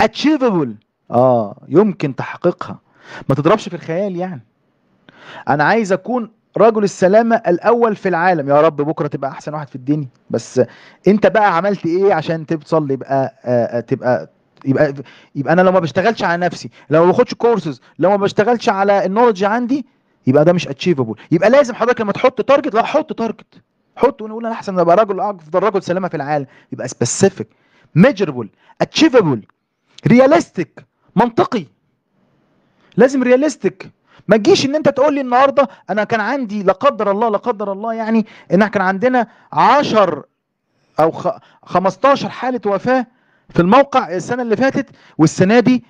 اتشيفبل اه يمكن تحقيقها ما تضربش في الخيال يعني انا عايز اكون رجل السلامه الاول في العالم يا رب بكره تبقى احسن واحد في الدنيا بس انت بقى عملت ايه عشان توصل يبقى آه، آه، تبقى يبقى يبقى انا لو ما بشتغلش على نفسي لو ما باخدش كورسز لو ما بشتغلش على النولج عندي يبقى ده مش اتشيفبل يبقى لازم حضرتك لما تحط تارجت لا حط تارجت حط ونقول انا احسن ابقى راجل افضل رجل سلامه في العالم يبقى سبيسيفيك ميجربل اتشيفبل رياليستيك منطقي لازم رياليستيك ما تجيش ان انت تقول لي النهارده انا كان عندي لا قدر الله لا قدر الله يعني ان كان عندنا 10 او 15 حاله وفاه في الموقع السنه اللي فاتت والسنه دي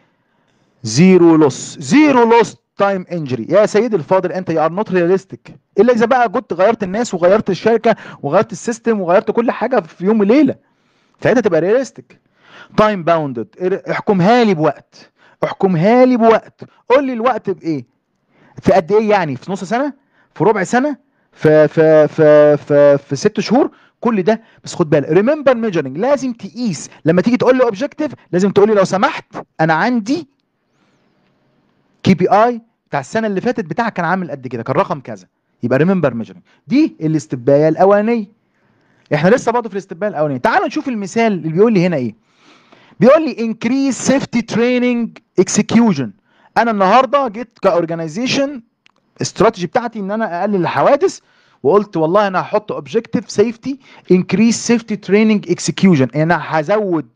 زيرو لوس زيرو لوس تايم انجري يا سيدي الفاضل انت ار نوت رياليستيك الا اذا بقى جبت غيرت الناس وغيرت الشركه وغيرت السيستم وغيرت كل حاجه في يوم وليله ساعتها تبقى رياليستيك تايم باوندد احكمها لي بوقت احكمها لي بوقت قول لي الوقت بايه في قد ايه يعني في نص سنه في ربع سنه في في في في, في ست شهور كل ده بس خد بالك ريمبر ميجرنج لازم تقيس لما تيجي تقول لي اوبجكتيف لازم تقول لي لو سمحت انا عندي كي بي اي بتاع السنه اللي فاتت بتاعك كان عامل قد كده كان رقم كذا يبقى ريمبر ميجرنج دي الاستبايه الاولانيه احنا لسه برضه في الاستبايه الاولانيه تعالوا نشوف المثال اللي بيقول لي هنا ايه بيقول لي انكريز سيفتي تريننج اكسكيوجن انا النهارده جيت كاورجنايزيشن استراتيجي بتاعتي ان انا اقلل الحوادث وقلت والله انا هحط اوبجيكتيف سيفتي انكريز سيفتي تريننج اكسكيوجن انا هزود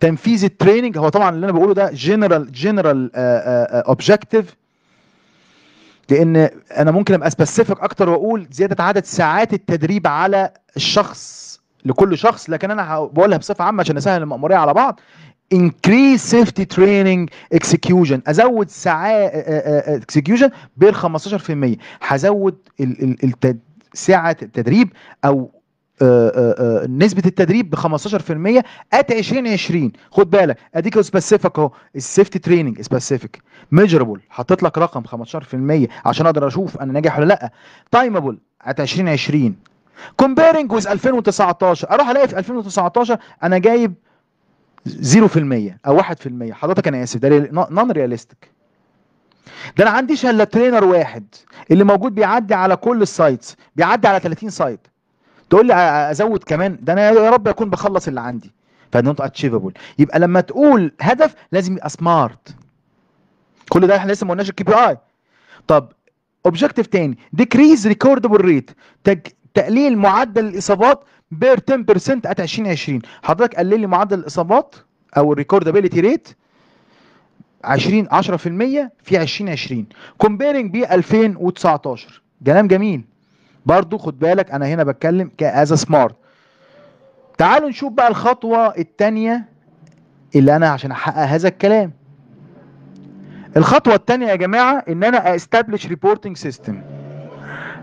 تنفيذ التريننج هو طبعا اللي انا بقوله ده جنرال جنرال اوبجيكتيف لان انا ممكن ابقى سبيسيفيك اكتر واقول زياده عدد ساعات التدريب على الشخص لكل شخص لكن انا بقولها بصفه عامه عشان اسهل المأموريه على بعض increase safety training execution ازود ساعات execution ب 15% هزود ساعه التدريب او نسبه التدريب ب 15% ات 2020 خد بالك اديك سبيسيفيك اهو السيفتي تريننج سبيسيفيك ميجربل حطيت لك رقم 15% عشان اقدر اشوف انا ناجح ولا لا تايمبل ات 2020 كومبيرنج ويز 2019 اروح الاقي في 2019 انا جايب 0% او 1% حضرتك انا اسف ده نون رياليستيك ده انا عنديش الا ترينر واحد اللي موجود بيعدي على كل السايتس بيعدي على 30 سايت تقول لي ازود كمان ده انا يا رب اكون بخلص اللي عندي فنوت اتشيفبل يبقى لما تقول هدف لازم يبقى سمارت كل ده احنا لسه ما قلناش الكي بي اي طب اوبجكتيف تاني ديكريز ريكوردبل ريت تقليل معدل الاصابات بير 10% ات 2020 حضرتك قلل لي معدل الاصابات او الريكوردابيلتي ريت 20 10% في 2020 كومبيرنج بيه 2019 كلام جميل برضو خد بالك انا هنا بتكلم كازا سمارت تعالوا نشوف بقى الخطوه الثانيه اللي انا عشان احقق هذا الكلام الخطوه الثانيه يا جماعه ان انا استابليش ريبورتنج سيستم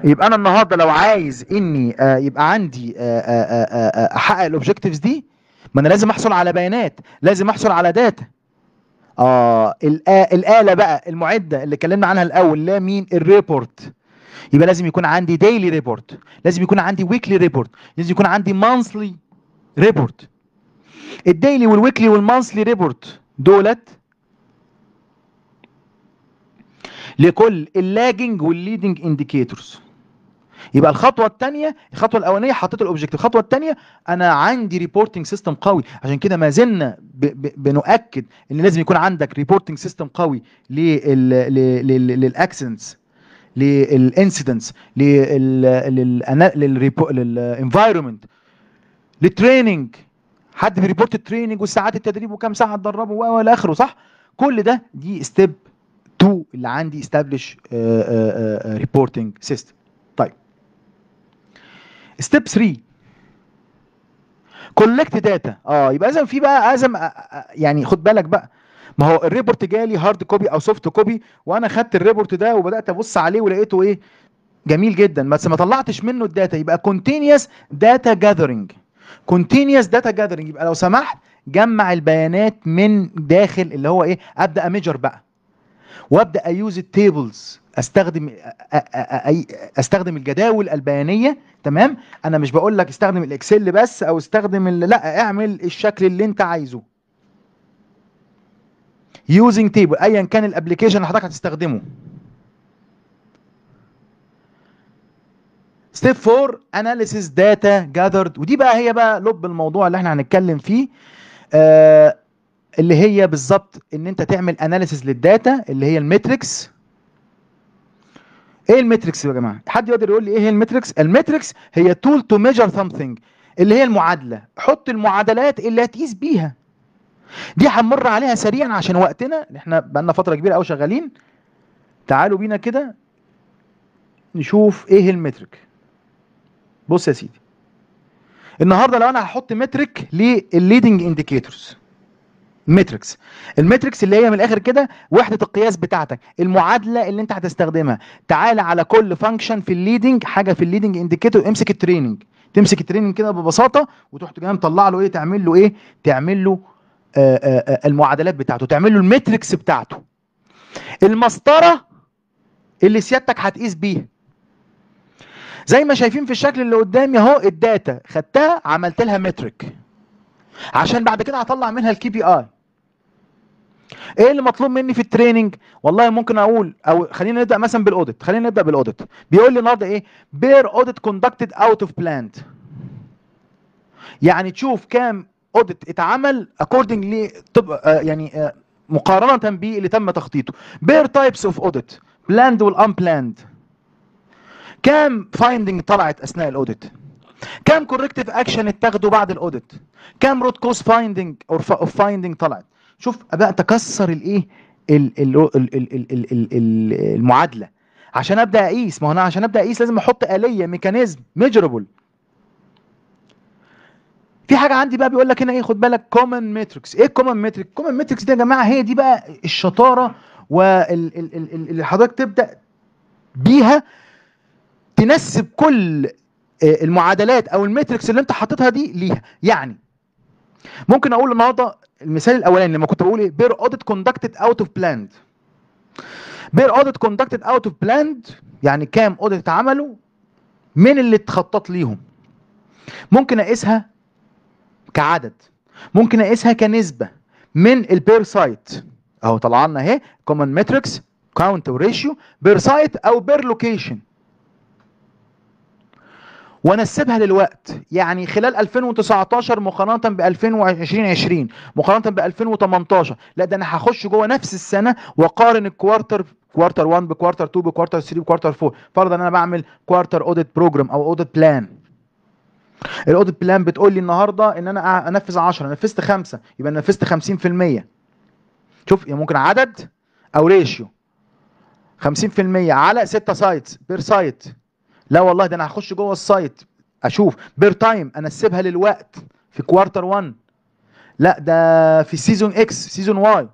يبقى انا النهارده لو عايز اني آه، يبقى عندي آه، آه، احقق الاوبجكتيفز دي ما انا لازم احصل على بيانات لازم احصل على داتا اه الاله بقى المعده اللي اتكلمنا عنها الاول لا مين الريبورت يبقى لازم يكون عندي ديلي ريبورت لازم يكون عندي ويكلي ريبورت لازم يكون عندي مانثلي ريبورت الديلي والويكلي والمانثلي ريبورت دولت لكل اللاجنج والليدنج انديكيتورز يبقى الخطوه الثانيه الخطوه الاولانيه حطيت الاوبجكت الخطوه الثانيه انا عندي ريبورتنج سيستم قوي عشان كده ما زلنا بنؤكد ان لازم يكون عندك ريبورتنج سيستم قوي للاكسنتس للانسيدنتس للانفايرمنت للتريننج حد بيريبورت التريننج والساعات التدريب وكام ساعه اتدربوا والى اخره صح كل ده دي ستيب 2 اللي عندي استابلش ريبورتنج سيستم ستيب 3 كولكت داتا اه يبقى لازم في بقى لازم يعني خد بالك بقى ما هو الريبورت جالي هارد كوبي او سوفت كوبي وانا خدت الريبورت ده وبدات ابص عليه ولقيته ايه جميل جدا بس ما طلعتش منه الداتا يبقى كونتينيوس داتا جاذرنج كونتينيوس داتا جاذرنج يبقى لو سمحت جمع البيانات من داخل اللي هو ايه ابدا اميجر بقى وابدا ايوز التيبلز استخدم استخدم الجداول البيانيه تمام انا مش بقول لك استخدم الاكسل بس او استخدم لا اعمل الشكل اللي انت عايزه يوزنج تيبل ايا كان الابلكيشن اللي حضرتك هتستخدمه ستيب 4 اناليسيس داتا جاذرد ودي بقى هي بقى لب الموضوع اللي احنا هنتكلم فيه آه اللي هي بالظبط ان انت تعمل اناليسيس للداتا اللي هي الميتريكس ايه المتريكس يا جماعه حد يقدر يقول لي ايه هي المتريكس المتريكس هي تول تو ميجر سمثينج اللي هي المعادله حط المعادلات اللي هتقيس بيها دي هنمر عليها سريعا عشان وقتنا احنا بقالنا فتره كبيره قوي شغالين تعالوا بينا كده نشوف ايه المترك بص يا سيدي النهارده لو انا هحط مترك للليدنج انديكيتورز ماتريكس الماتريكس اللي هي من الاخر كده وحده القياس بتاعتك المعادله اللي انت هتستخدمها تعالى على كل فانكشن في الليدنج حاجه في الليدنج انديكيتور امسك التريننج تمسك التريننج كده ببساطه وتروح تجي مطلع له ايه تعمل له ايه تعمل له آه، آه، آه، المعادلات بتاعته تعمل له الماتريكس بتاعته المسطره اللي سيادتك هتقيس بيها زي ما شايفين في الشكل اللي قدامي اهو الداتا خدتها عملت لها مترك عشان بعد كده هطلع منها الكي بي اي ايه اللي مطلوب مني في التريننج والله ممكن اقول او خلينا نبدا مثلا بالاوديت خلينا نبدا بالاوديت بيقول لي النهارده ايه بير اوديت كوندكتد اوت اوف بلاند يعني تشوف كام اوديت اتعمل اكوردنجلي آه، يعني آه، مقارنه باللي تم تخطيطه بير تايبس اوف اوديت بلاند والان بلاند كام فايندنج طلعت اثناء الاوديت كام كوركتيف اكشن اتاخدوا بعد الاوديت كام روت كوز فايندنج اور اوف فايندنج طلعت شوف بقى تكسر الايه المعادله عشان ابدا اقيس ما هو انا عشان ابدا اقيس لازم احط اليه ميكانيزم ميجربل في حاجه عندي بقى بيقول لك هنا ايه خد بالك كومن ماتريكس ايه الكومن ماتريكس الكومن ماتريكس دي يا جماعه هي دي بقى الشطاره واللي حضرتك تبدا بيها تنسب كل آه، المعادلات او الماتريكس اللي انت حاططها دي ليها يعني ممكن اقول النهارده المثال الاولاني لما كنت بقول ايه بير اوديت كوندكتد اوت اوف بلاند بير اوديت كوندكتد اوت اوف بلاند يعني كام اوديت اتعملوا من اللي اتخطط ليهم ممكن اقيسها كعدد ممكن اقيسها كنسبه من البير سايت اهو طلع لنا اهي كومن ماتريكس كاونت وريشيو بير سايت او بير لوكيشن ونسبها للوقت يعني خلال 2019 مقارنه ب 2020 مقارنه ب 2018 لا ده انا هخش جوه نفس السنه واقارن الكوارتر كوارتر 1 بكوارتر 2 بكوارتر 3 بكوارتر 4 فرضا انا بعمل كوارتر اوديت بروجرام او اوديت بلان الاوديت بلان بتقول لي النهارده ان انا انفذ 10 نفذت 5 يبقى انا نفذت 50% شوف ممكن عدد او ريشيو 50% على 6 سايتس بير سايت لا والله ده انا هخش جوه السايت اشوف بير تايم انسبها للوقت في كوارتر 1 لا ده في سيزون اكس سيزون واي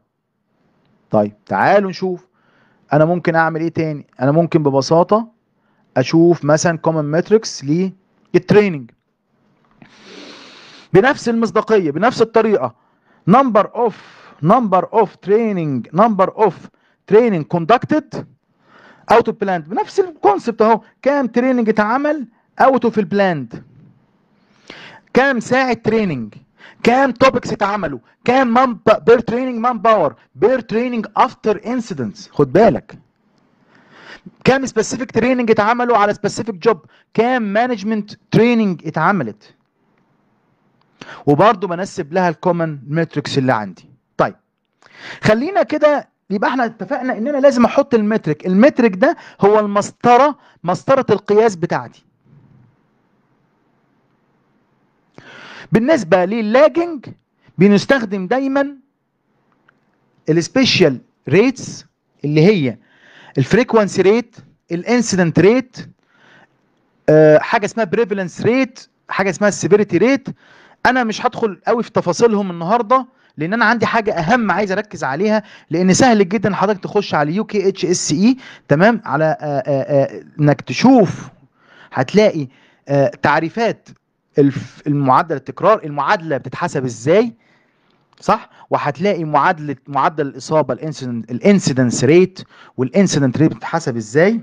طيب تعالوا نشوف انا ممكن اعمل ايه تاني انا ممكن ببساطه اشوف مثلا كومن ماتريكس للتريننج بنفس المصداقيه بنفس الطريقه نمبر اوف نمبر اوف تريننج نمبر اوف تريننج كوندكتد اوت اوف بلاند بنفس الكونسبت اهو كام تريننج اتعمل اوت اوف البلاند كام ساعه تريننج كام توبكس اتعملوا كام مان بير تريننج مان باور بير تريننج افتر انسيدنتس خد بالك كام سبيسيفيك تريننج اتعملوا على سبيسيفيك جوب كام مانجمنت تريننج اتعملت وبرضه بنسب لها الكومن ماتريكس اللي عندي طيب خلينا كده يبقى احنا اتفقنا ان انا لازم احط المترك المترك ده هو المسطره مسطره القياس بتاعتي بالنسبه لللاجنج بنستخدم دايما السبيشال ريتس اللي هي الفريكوانسي ريت الانسيدنت ريت آه، حاجه اسمها بريفالنس ريت حاجه اسمها السيفيريتي ريت انا مش هدخل قوي في تفاصيلهم النهارده لان انا عندي حاجه اهم عايز اركز عليها لان سهل جدا حضرتك تخش على يو كي اتش اس اي تمام على آه، آه، آه، انك تشوف هتلاقي تعريفات المعدل التكرار المعادله بتتحسب ازاي صح وهتلاقي معادله معدل الاصابه الانسيدنس ريت والانسيدنت ريت بتتحسب ازاي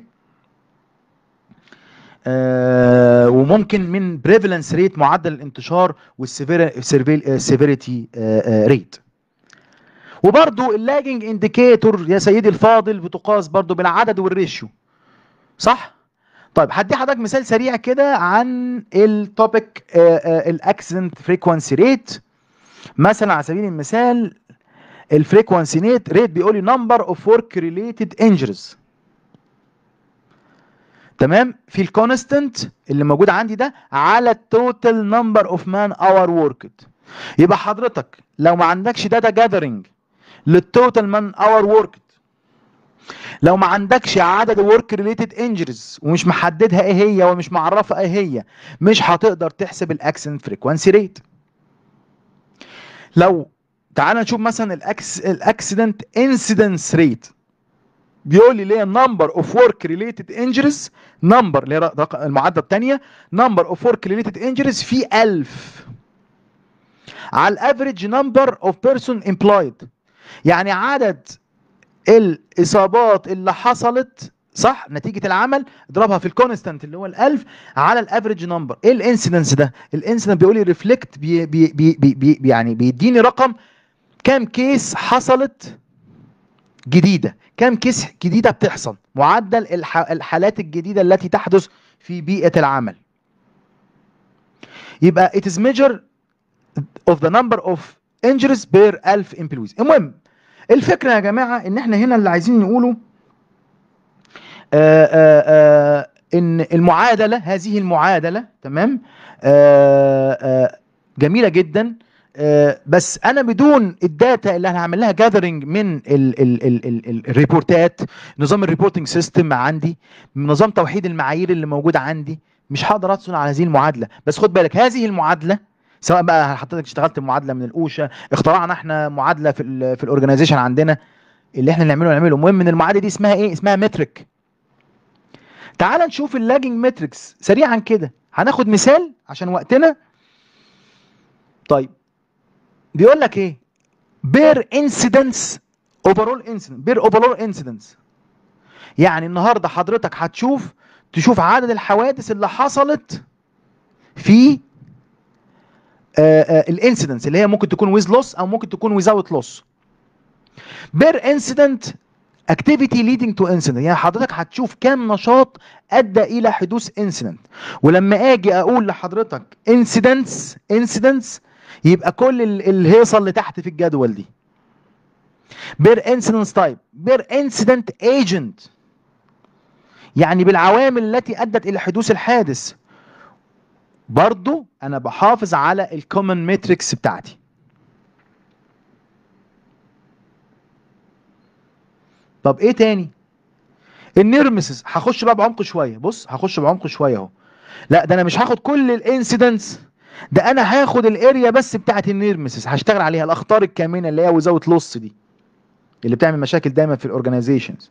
آه، وممكن من بريفلنس ريت معدل الانتشار والسيفيريتي ريت آه، آه، وبرضو اللاجنج انديكيتور يا سيدي الفاضل بتقاس برضو بالعدد والريشيو صح طيب هدي حضرتك مثال سريع كده عن التوبيك الاكسنت فريكوانسي ريت مثلا على سبيل المثال الفريكوانسي ريت ريت بيقول لي نمبر اوف ورك ريليتد انجريز تمام في الكونستنت اللي موجود عندي ده على التوتال نمبر اوف مان اور وركد يبقى حضرتك لو ما عندكش داتا جاذرنج للتوتال مان اور وركد لو ما عندكش عدد ورك ريليتد انجريز ومش محددها ايه هي ومش معرفه ايه هي مش هتقدر تحسب الاكسنت فريكوانسي ريت لو تعال نشوف مثلا الاكس الاكسيدنت انسيدنس ريت بيقول لي ليه نمبر اوف ورك ريليتد انجريز نمبر اللي هي المعادله الثانيه نمبر اوف ورك ريليتد انجريز في 1000 على الافريج نمبر اوف بيرسون امبلايد يعني عدد الاصابات اللي حصلت صح نتيجه العمل اضربها في الكونستانت اللي هو ال1000 على الافريج نمبر ايه الانسيدنس ده الانسيدنس بيقول لي ريفلكت بي بي بي بي يعني بيديني رقم كام كيس حصلت جديدة كم كيس جديدة بتحصل معدل الحالات الجديدة التي تحدث في بيئة العمل يبقى it is measure of the number of injuries per 1000 employees المهم الفكرة يا جماعة ان احنا هنا اللي عايزين نقوله آآ آه، آآ آه، آه، ان المعادلة هذه المعادلة تمام آآ جميلة جدا آه، بس انا بدون الداتا اللي انا هعمل لها جاذرنج من الريبورتات نظام الريبورتنج سيستم عندي نظام توحيد المعايير اللي موجود عندي مش هقدر ادخل على هذه المعادله بس خد بالك هذه المعادله سواء بقى حضرتك اشتغلت معادله من الاوشا اخترعنا احنا معادله في الـ في الاورجنايزيشن عندنا اللي احنا نعمله نعمله المهم ان المعادله دي اسمها ايه اسمها مترك تعال نشوف اللاجنج متريكس سريعا كده هناخد مثال عشان وقتنا طيب بيقول لك ايه بير انسيدنس اوفرول انسيدنس بير اوفرول انسيدنس يعني النهارده حضرتك هتشوف تشوف عدد الحوادث اللي حصلت في آه، آه، الانسيدنس اللي هي ممكن تكون ويز لوس او ممكن تكون ويزاوت لوس بير انسيدنت اكتيفيتي ليدنج تو انسيدنت يعني حضرتك هتشوف كام نشاط ادى الى حدوث انسيدنت ولما اجي اقول لحضرتك انسيدنتس انسيدنتس يبقى كل الهيصه اللي تحت في الجدول دي بير انسيدنس تايب بير انسيدنت ايجنت يعني بالعوامل التي ادت الى حدوث الحادث برضو انا بحافظ على الكومن ماتريكس بتاعتي طب ايه تاني النيرمسز هخش بقى بعمق شويه بص هخش بعمق شويه اهو لا ده انا مش هاخد كل الانسيدنتس ده انا هاخد الاريا بس بتاعت النيرمسس هشتغل عليها الاخطار الكامنه اللي هي وزاوت لص دي اللي بتعمل مشاكل دايما في الاورجنايزيشنز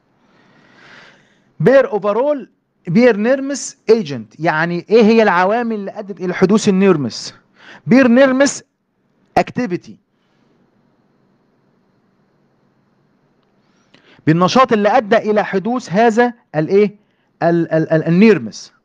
بير اوفرول بير نيرمس ايجنت يعني ايه هي العوامل اللي ادت الى حدوث النيرمس بير نيرمس اكتيفيتي بالنشاط اللي ادى الى حدوث هذا الايه النيرمس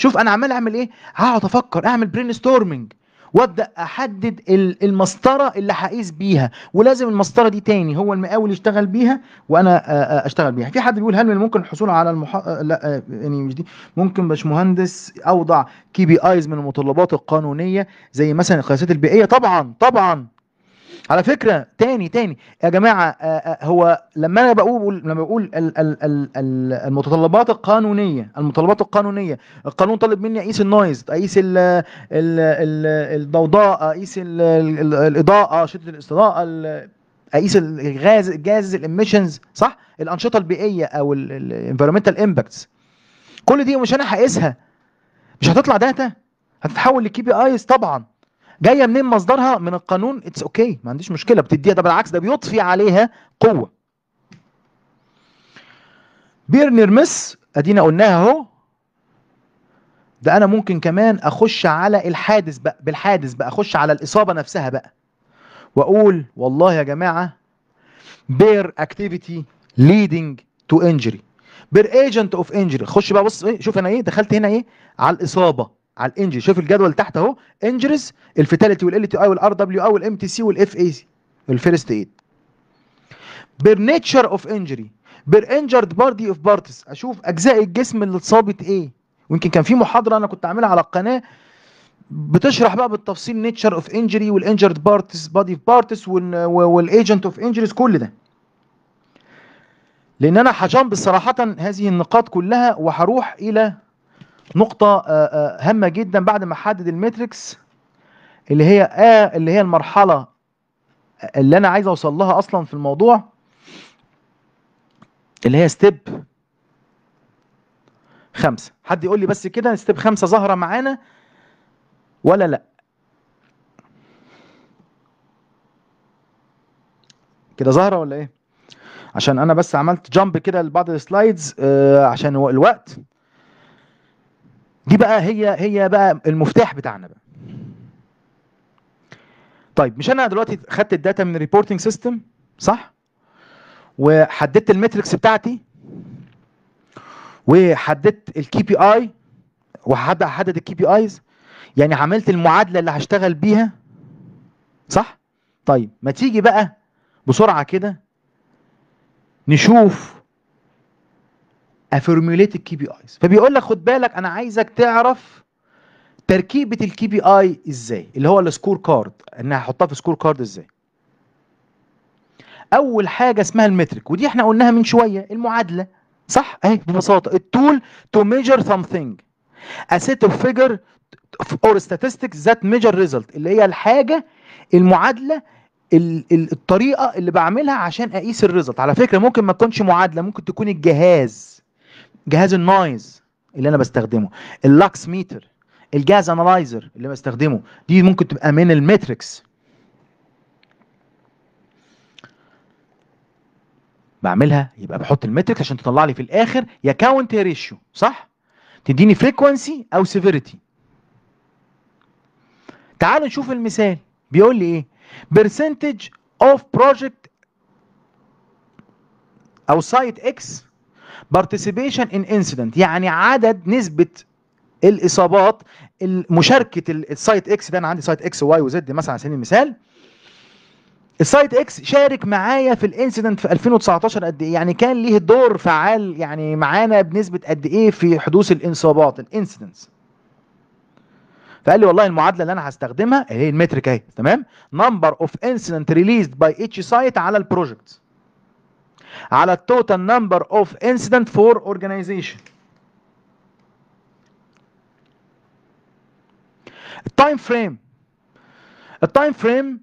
شوف انا عمال اعمل ايه هقعد افكر اعمل برين ستورمنج وابدا احدد المسطره اللي هقيس بيها ولازم المسطره دي تاني هو المقاول يشتغل بيها وانا آه، آه، اشتغل بيها في حد بيقول هل من ممكن الحصول على المح... آه، لا يعني مش دي ممكن باشمهندس اوضع كي بي ايز من المتطلبات القانونيه زي مثلا القياسات البيئيه طبعا طبعا على فكره تاني تاني يا جماعه آه، آه، هو لما انا بقول لما بقول المتطلبات القانونيه المتطلبات القانونيه القانون طالب مني اقيس النويز اقيس الضوضاء اقيس الاضاءه شده الاستضاءه اقيس الغاز الجاز الاميشنز صح الانشطه البيئيه او الانفيرمنتال امباكتس كل دي مش انا هقيسها مش هتطلع داتا هتتحول لكي بي ايز طبعا جايه منين مصدرها من القانون اتس اوكي okay. ما عنديش مشكله بتديها ده بالعكس ده بيضفي عليها قوه بيرنر مس ادينا قلناها اهو ده انا ممكن كمان اخش على الحادث بقى بالحادث بقى اخش على الاصابه نفسها بقى واقول والله يا جماعه بير اكتيفيتي ليدنج تو انجري بير ايجنت اوف انجري خش بقى بص ايه شوف انا ايه دخلت هنا ايه على الاصابه على الانجي شوف الجدول تحت اهو انجريز الفيتاليتي والال تي اي والار دبليو اي والام تي سي والاف اي سي الفيرست ايد بير نيتشر اوف انجري بير انجرد باردي اوف بارتس اشوف اجزاء الجسم اللي اتصابت ايه ويمكن كان في محاضره انا كنت عاملها على القناه بتشرح بقى بالتفصيل نيتشر اوف انجري والانجرد بارتس بادي اوف بارتس والايجنت اوف انجريز كل ده لان انا هجنب صراحه هذه النقاط كلها وهروح الى نقطة آه، آه، هامة جدا بعد ما حدد الميتريكس اللي هي آه، اللي هي المرحلة اللي أنا عايز أوصل لها أصلا في الموضوع اللي هي ستيب خمسة حد يقول لي بس كده ستيب خمسة ظاهرة معانا ولا لأ كده ظاهرة ولا إيه عشان أنا بس عملت جامب كده لبعض السلايدز عشان الوقت دي بقى هي هي بقى المفتاح بتاعنا بقى طيب مش انا دلوقتي خدت الداتا من الريبورتنج سيستم صح وحددت المتركس بتاعتي وحددت الكي بي اي وحدد الكي بي ايز يعني عملت المعادله اللي هشتغل بيها صح طيب ما تيجي بقى بسرعه كده نشوف افورميوليت الكي بي ايز فبيقول لك خد بالك انا عايزك تعرف تركيبه الكي بي اي ازاي اللي هو السكور كارد انها هحطها في سكور كارد ازاي اول حاجه اسمها المترك ودي احنا قلناها من شويه المعادله صح اهي ببساطه التول تو ميجر سمثينج ا سيت اوف فيجر اور statistics ذات ميجر ريزلت اللي هي الحاجه المعادله الطريقه اللي بعملها عشان اقيس الريزلت على فكره ممكن ما تكونش معادله ممكن تكون الجهاز جهاز النايز اللي انا بستخدمه اللاكس ميتر الجهاز انالايزر اللي بستخدمه دي ممكن تبقى من الماتريكس بعملها يبقى بحط الماتريكس عشان تطلع لي في الاخر يا كاونت يا ريشيو صح تديني فريكوانسي او سيفيريتي تعالوا نشوف المثال بيقول لي ايه percentage اوف بروجكت او سايت اكس participation in incident يعني عدد نسبة الاصابات مشاركه السايت اكس ده انا عندي سايت اكس واي وزد مثلا على سبيل المثال السايت اكس شارك معايا في الانسيدنت في 2019 قد ايه يعني كان ليه دور فعال يعني معانا بنسبه قد ايه في حدوث الانصابات الانسيدنتس فقال لي والله المعادله اللي انا هستخدمها هي إيه، المترك اهي تمام نمبر اوف انسيدنت ريليزد باي اتش سايت على البروجكت على التوتال نمبر اوف انسيدنت فور اورجانيزيشن التايم فريم التايم فريم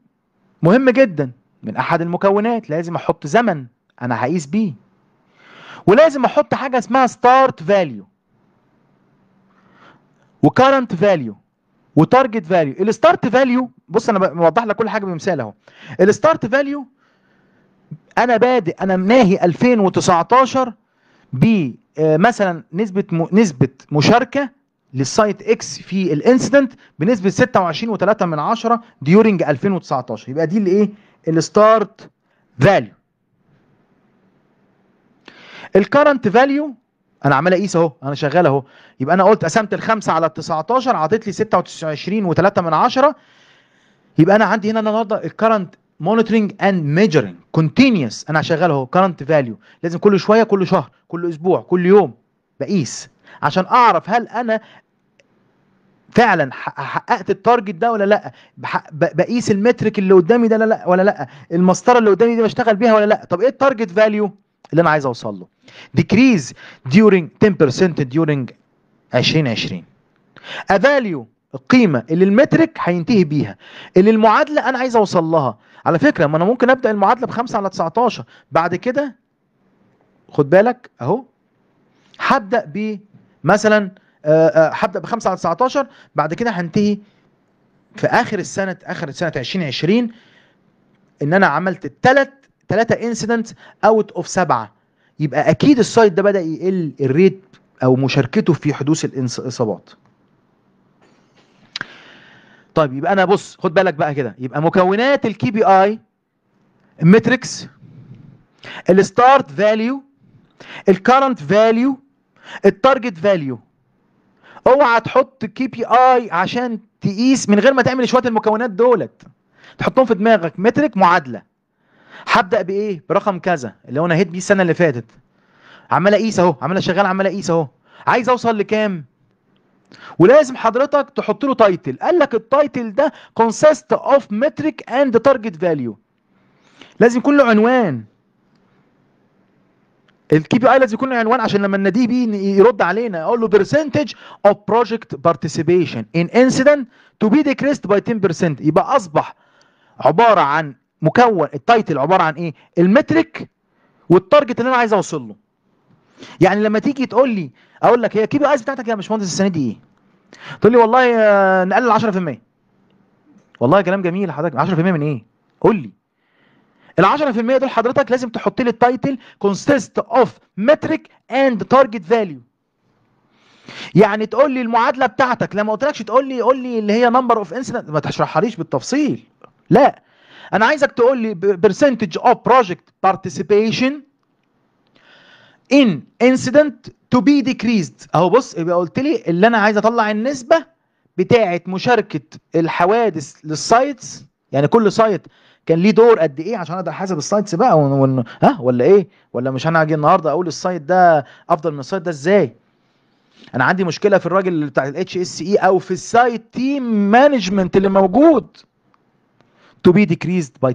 مهم جدا من احد المكونات لازم احط زمن انا هقيس بيه ولازم احط حاجه اسمها ستارت فاليو وكرنت فاليو وتارجت فاليو الستارت فاليو بص انا بوضح لك كل حاجه بمثال اهو الستارت فاليو انا بادئ انا ناهي 2019 ب آه، مثلا نسبه م... نسبه مشاركه للسايت اكس في الانسيدنت بنسبه 26.3 ديورنج 2019 يبقى دي الايه الستارت فاليو الكرنت فاليو انا عمال اقيس اهو انا شغال اهو يبقى انا قلت قسمت الخمسه على ال 19 عطيت لي 26.3 يبقى انا عندي هنا النهارده الكرنت مونيتورنج اند ميجرنج كونتينيوس انا شغال اهو كرنت فاليو لازم كل شويه كل شهر كل اسبوع كل يوم بقيس عشان اعرف هل انا فعلا حققت التارجت ده ولا لا بقيس المترك اللي قدامي ده لا لا ولا لا المسطره اللي قدامي دي بشتغل بيها ولا لا طب ايه التارجت فاليو اللي انا عايز اوصل له ديكريز ديورنج 10% ديورنج 2020 افاليو القيمة اللي المترك هينتهي بيها اللي المعادلة أنا عايز أوصل لها على فكره ما انا ممكن ابدا المعادله 5 على 19 بعد كده خد بالك اهو هبدا ب مثلا آه، آه، هبدا 5 على 19 بعد كده هنتهي في اخر السنه اخر سنه 2020 ان انا عملت الثلاث ثلاثه انسيدنت اوت اوف سبعه يبقى اكيد السايت ده بدا يقل الريت او مشاركته في حدوث الاصابات طيب يبقى انا بص خد بالك بقى كده يبقى مكونات الكي بي اي المتريكس الستارت فاليو الكرنت فاليو التارجت فاليو اوعى تحط كي بي اي عشان تقيس من غير ما تعمل شويه المكونات دولت تحطهم في دماغك مترك معادله هبدا بايه برقم كذا اللي هو انا هيت بيه السنه اللي فاتت عمال اقيس اهو عمال شغال عمال اقيس اهو عايز اوصل لكام ولازم حضرتك تحط له تايتل قال لك التايتل ده كونسيست اوف متريك اند تارجت فاليو لازم يكون له عنوان الكي بي اي لازم يكون له عنوان عشان لما الناديه بيه يرد علينا اقول له برسنتج اوف بروجكت بارتيسيبيشن ان انسيدنت تو بي ديكريست باي 10% يبقى اصبح عباره عن مكون التايتل عباره عن ايه المترك والتارجت اللي انا عايز اوصل له يعني لما تيجي تقول لي اقول لك هي كي بي ايز بتاعتك يا باشمهندس السنه دي ايه تقول لي والله آه، نقلل 10% والله كلام جميل حضرتك 10% من ايه قول لي ال 10% دول حضرتك لازم تحط لي التايتل كونسيست اوف متريك اند تارجت فاليو يعني تقول لي المعادله بتاعتك لما قلتلكش تقول لي قول لي اللي هي نمبر اوف انسيدنت ما تشرحهاليش بالتفصيل لا انا عايزك تقول لي برسنتج اوف بروجكت بارتيسيبيشن ان انسيدنت to be decreased اهو بص يبقى قلت لي اللي انا عايز اطلع النسبه بتاعه مشاركه الحوادث للسايتس يعني كل سايت كان ليه دور قد ايه عشان اقدر احاسب السايتس بقى ون... ون... ها ولا ايه ولا مش انا اجي النهارده اقول السايت ده افضل من السايت ده ازاي انا عندي مشكله في الراجل بتاع الاتش اس اي او في السايت تيم مانجمنت اللي موجود to be decreased by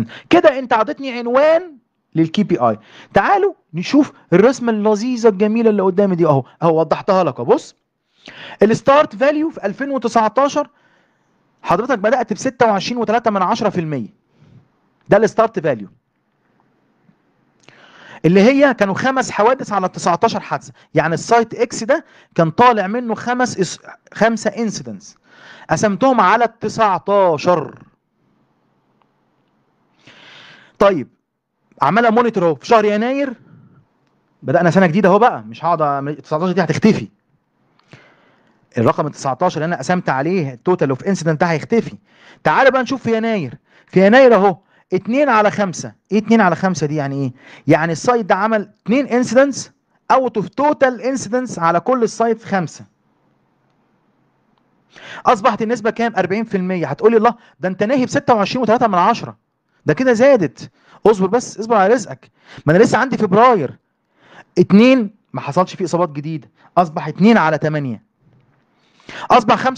10% كده انت عطيتني عنوان للكي بي اي تعالوا نشوف الرسمه اللذيذه الجميله اللي قدامي دي اهو اهو وضحتها لك بص الستارت فاليو في 2019 حضرتك بدات ب 26.3 من 10% ده الستارت فاليو اللي هي كانوا خمس حوادث على 19 حادثه يعني السايت اكس ده كان طالع منه خمس إس... خمسه انسيدنس قسمتهم على ال 19 طيب عمال مونيتور اهو في شهر يناير بدانا سنه جديده اهو بقى مش هقعد 19 دي هتختفي الرقم 19 اللي انا قسمت عليه التوتال اوف انسيدنت ده هيختفي تعال بقى نشوف في يناير في يناير اهو 2 على 5 ايه 2 على 5 دي يعني ايه يعني السايت ده عمل 2 انسيدنتس اوت اوف توتال انسيدنتس على كل السايت خمسه اصبحت النسبه كام 40% هتقولي الله ده انت ناهي ب 26.3 من 10 ده كده زادت اصبر بس اصبر على رزقك ما انا لسه عندي فبراير اتنين ما حصلش فيه اصابات جديده اصبح اتنين على تمانية اصبح 25%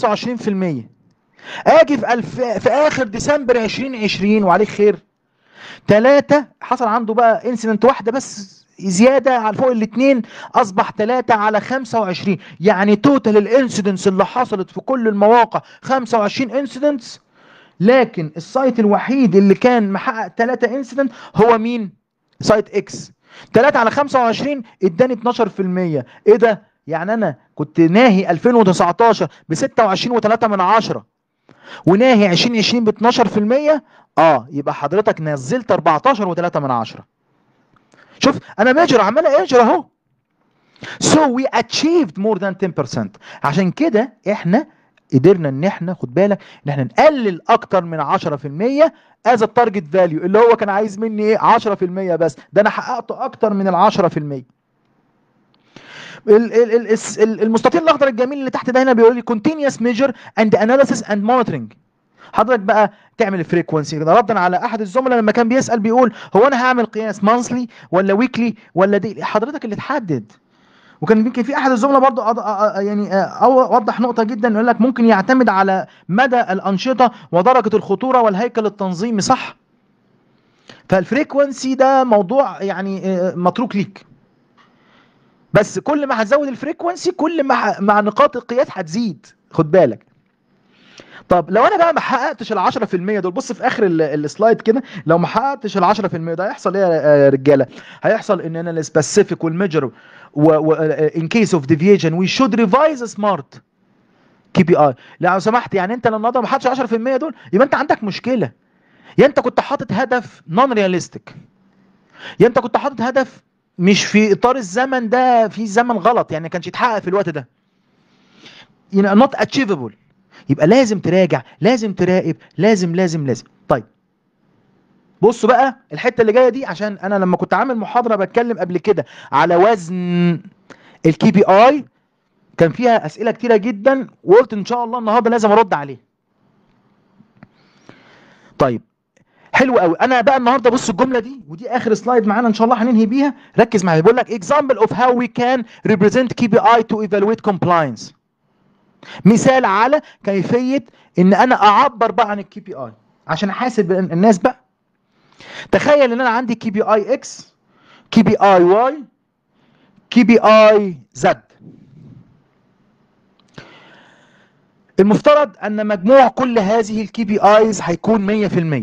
اجي في الف... في اخر ديسمبر 2020 وعليك خير ثلاثة حصل عنده بقى انسيدنت واحدة بس زيادة على فوق الاثنين اصبح تلاتة على 25 يعني توتال الانسيدنس اللي حصلت في كل المواقع 25 انسيدنتس لكن السايت الوحيد اللي كان محقق 3 انسيدنت هو مين سايت اكس 3 على 25 اداني 12% ايه ده يعني انا كنت ناهي 2019 ب 26 و3 من 10 وناهي 2020 ب 12% اه يبقى حضرتك نزلت 14 و3 من 10 شوف انا ماجر عمال اجر اهو so we achieved more than 10% عشان كده احنا قدرنا ان احنا خد بالك ان احنا نقلل اكتر من 10% از التارجت فاليو اللي هو كان عايز مني ايه 10% بس ده انا حققت اكتر من ال 10% المستطيل الاخضر الجميل اللي تحت ده هنا بيقول لي كونتينوس ميجر اند اناليسيس اند مونيتورنج حضرتك بقى تعمل الفريكونسي ردا على احد الزملاء لما كان بيسال بيقول هو انا هعمل قياس مانسلي ولا ويكلي ولا دي حضرتك اللي تحدد وكان يمكن في احد الزملاء برضو يعني اوضح نقطه جدا يقول لك ممكن يعتمد على مدى الانشطه ودرجه الخطوره والهيكل التنظيمي صح فالفريكونسي ده موضوع يعني آه، متروك ليك بس كل ما هتزود الفريكونسي كل ما مع نقاط القياس هتزيد خد بالك طب لو انا بقى ما حققتش ال 10% دول بص في اخر السلايد كده لو ما حققتش ال 10% ده هيحصل ايه يا آه، رجاله؟ هيحصل ان انا السبيسيفيك والميجر Uh, in case of deviation we should revise smart كي بي اي لو سمحت يعني انت لو النهارده ما حطش 10% دول يبقى انت عندك مشكله يا انت كنت حاطط هدف نون رياليستيك يا انت كنت حاطط هدف مش في اطار الزمن ده في زمن غلط يعني ما كانش يتحقق في الوقت ده نوت اتشيفبل يبقى لازم تراجع لازم تراقب لازم لازم لازم طيب بصوا بقى الحته اللي جايه دي عشان انا لما كنت عامل محاضره بتكلم قبل كده على وزن الكي بي اي كان فيها اسئله كتيره جدا وقلت ان شاء الله النهارده لازم ارد عليه طيب حلو قوي انا بقى النهارده بص الجمله دي ودي اخر سلايد معانا ان شاء الله هننهي بيها ركز معايا بيقول لك example of how we can represent KPI to evaluate compliance مثال على كيفيه ان انا اعبر بقى عن الكي بي اي عشان احاسب الناس بقى تخيل ان انا عندي كي بي اي اكس كي بي اي واي كي بي اي زد المفترض ان مجموع كل هذه الكي بي ايز هيكون 100%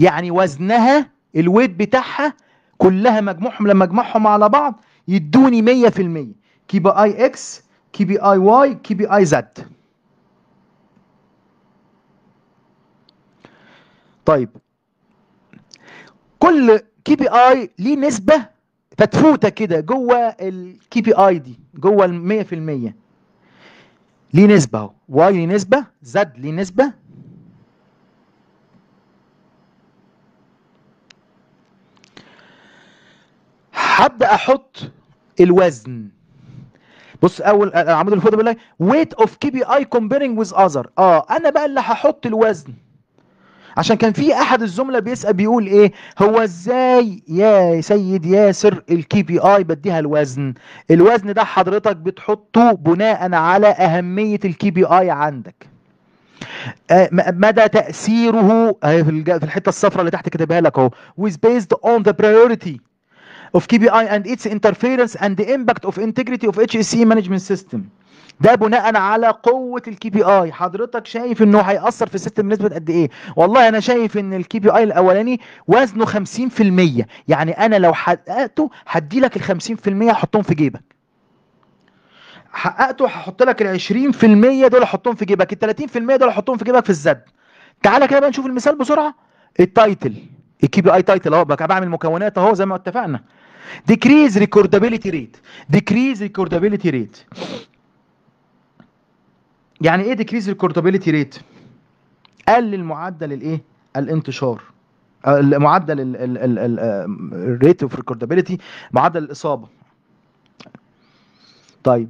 يعني وزنها الويت بتاعها كلها مجموعهم لما اجمعهم على بعض يدوني 100% كي بي اي اكس كي بي اي واي كي بي اي زد طيب كل كي بي اي ليه نسبه فتفوته كده جوه الكي بي اي دي جوه ال 100% ليه نسبه اهو واي ليه نسبه زد ليه نسبه هبدا احط الوزن بص اول العمود ده بيقول لك ويت اوف كي بي اي كومبيرنج ويز اذر اه انا بقى اللي هحط الوزن عشان كان في احد الزملاء بيسال بيقول ايه هو ازاي يا سيد ياسر الكي بي اي بديها الوزن الوزن ده حضرتك بتحطه بناء على اهميه الكي بي اي عندك آه، مدى تاثيره آه، في الحته الصفراء اللي تحت كاتبها لك اهو was based on the priority of KPI and its interference and the impact of integrity of HSE management system ده بناء على قوه الكي بي اي حضرتك شايف انه هياثر في السيستم بنسبه قد ايه والله انا شايف ان الكي بي اي الاولاني وزنه 50% يعني انا لو حققته هدي لك ال 50% احطهم في جيبك حققته هحط لك ال 20% دول احطهم في جيبك ال 30% دول احطهم في جيبك في الزد تعالى كده بقى نشوف المثال بسرعه التايتل الكي بي اي تايتل اهو بقى بعمل مكونات اهو زي ما اتفقنا ديكريز ريكوردابيلتي ريت ديكريز ريكوردابيلتي ريت يعني ايه ديكريز الكورتابيلتي ريت قلل معدل الايه الانتشار آه، معدل الريت اوف ريكوردابيلتي معدل الاصابه طيب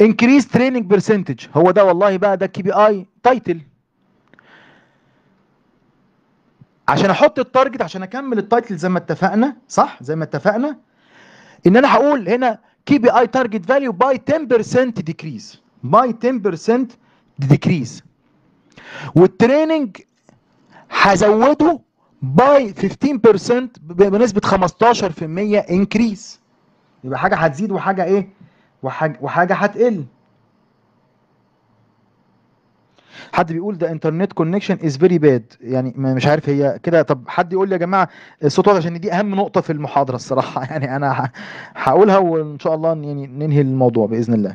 انكريز تريننج برسنتج هو ده والله بقى ده كي بي اي تايتل عشان احط التارجت عشان اكمل التايتل زي ما اتفقنا صح زي ما اتفقنا ان انا هقول هنا كي بي اي تارجت فاليو باي 10% ديكريز by 10% ديكريز والتريننج هزوده by 15% بنسبة 15% انكريز يبقى حاجة هتزيد وحاجة ايه وحاجة, وحاجة هتقل حد بيقول ده انترنت كونكشن از فيري باد يعني مش عارف هي كده طب حد يقول لي يا جماعه الصوت واضح عشان دي اهم نقطه في المحاضره الصراحه [laughs] يعني انا هقولها وان شاء الله يعني ننهي الموضوع باذن الله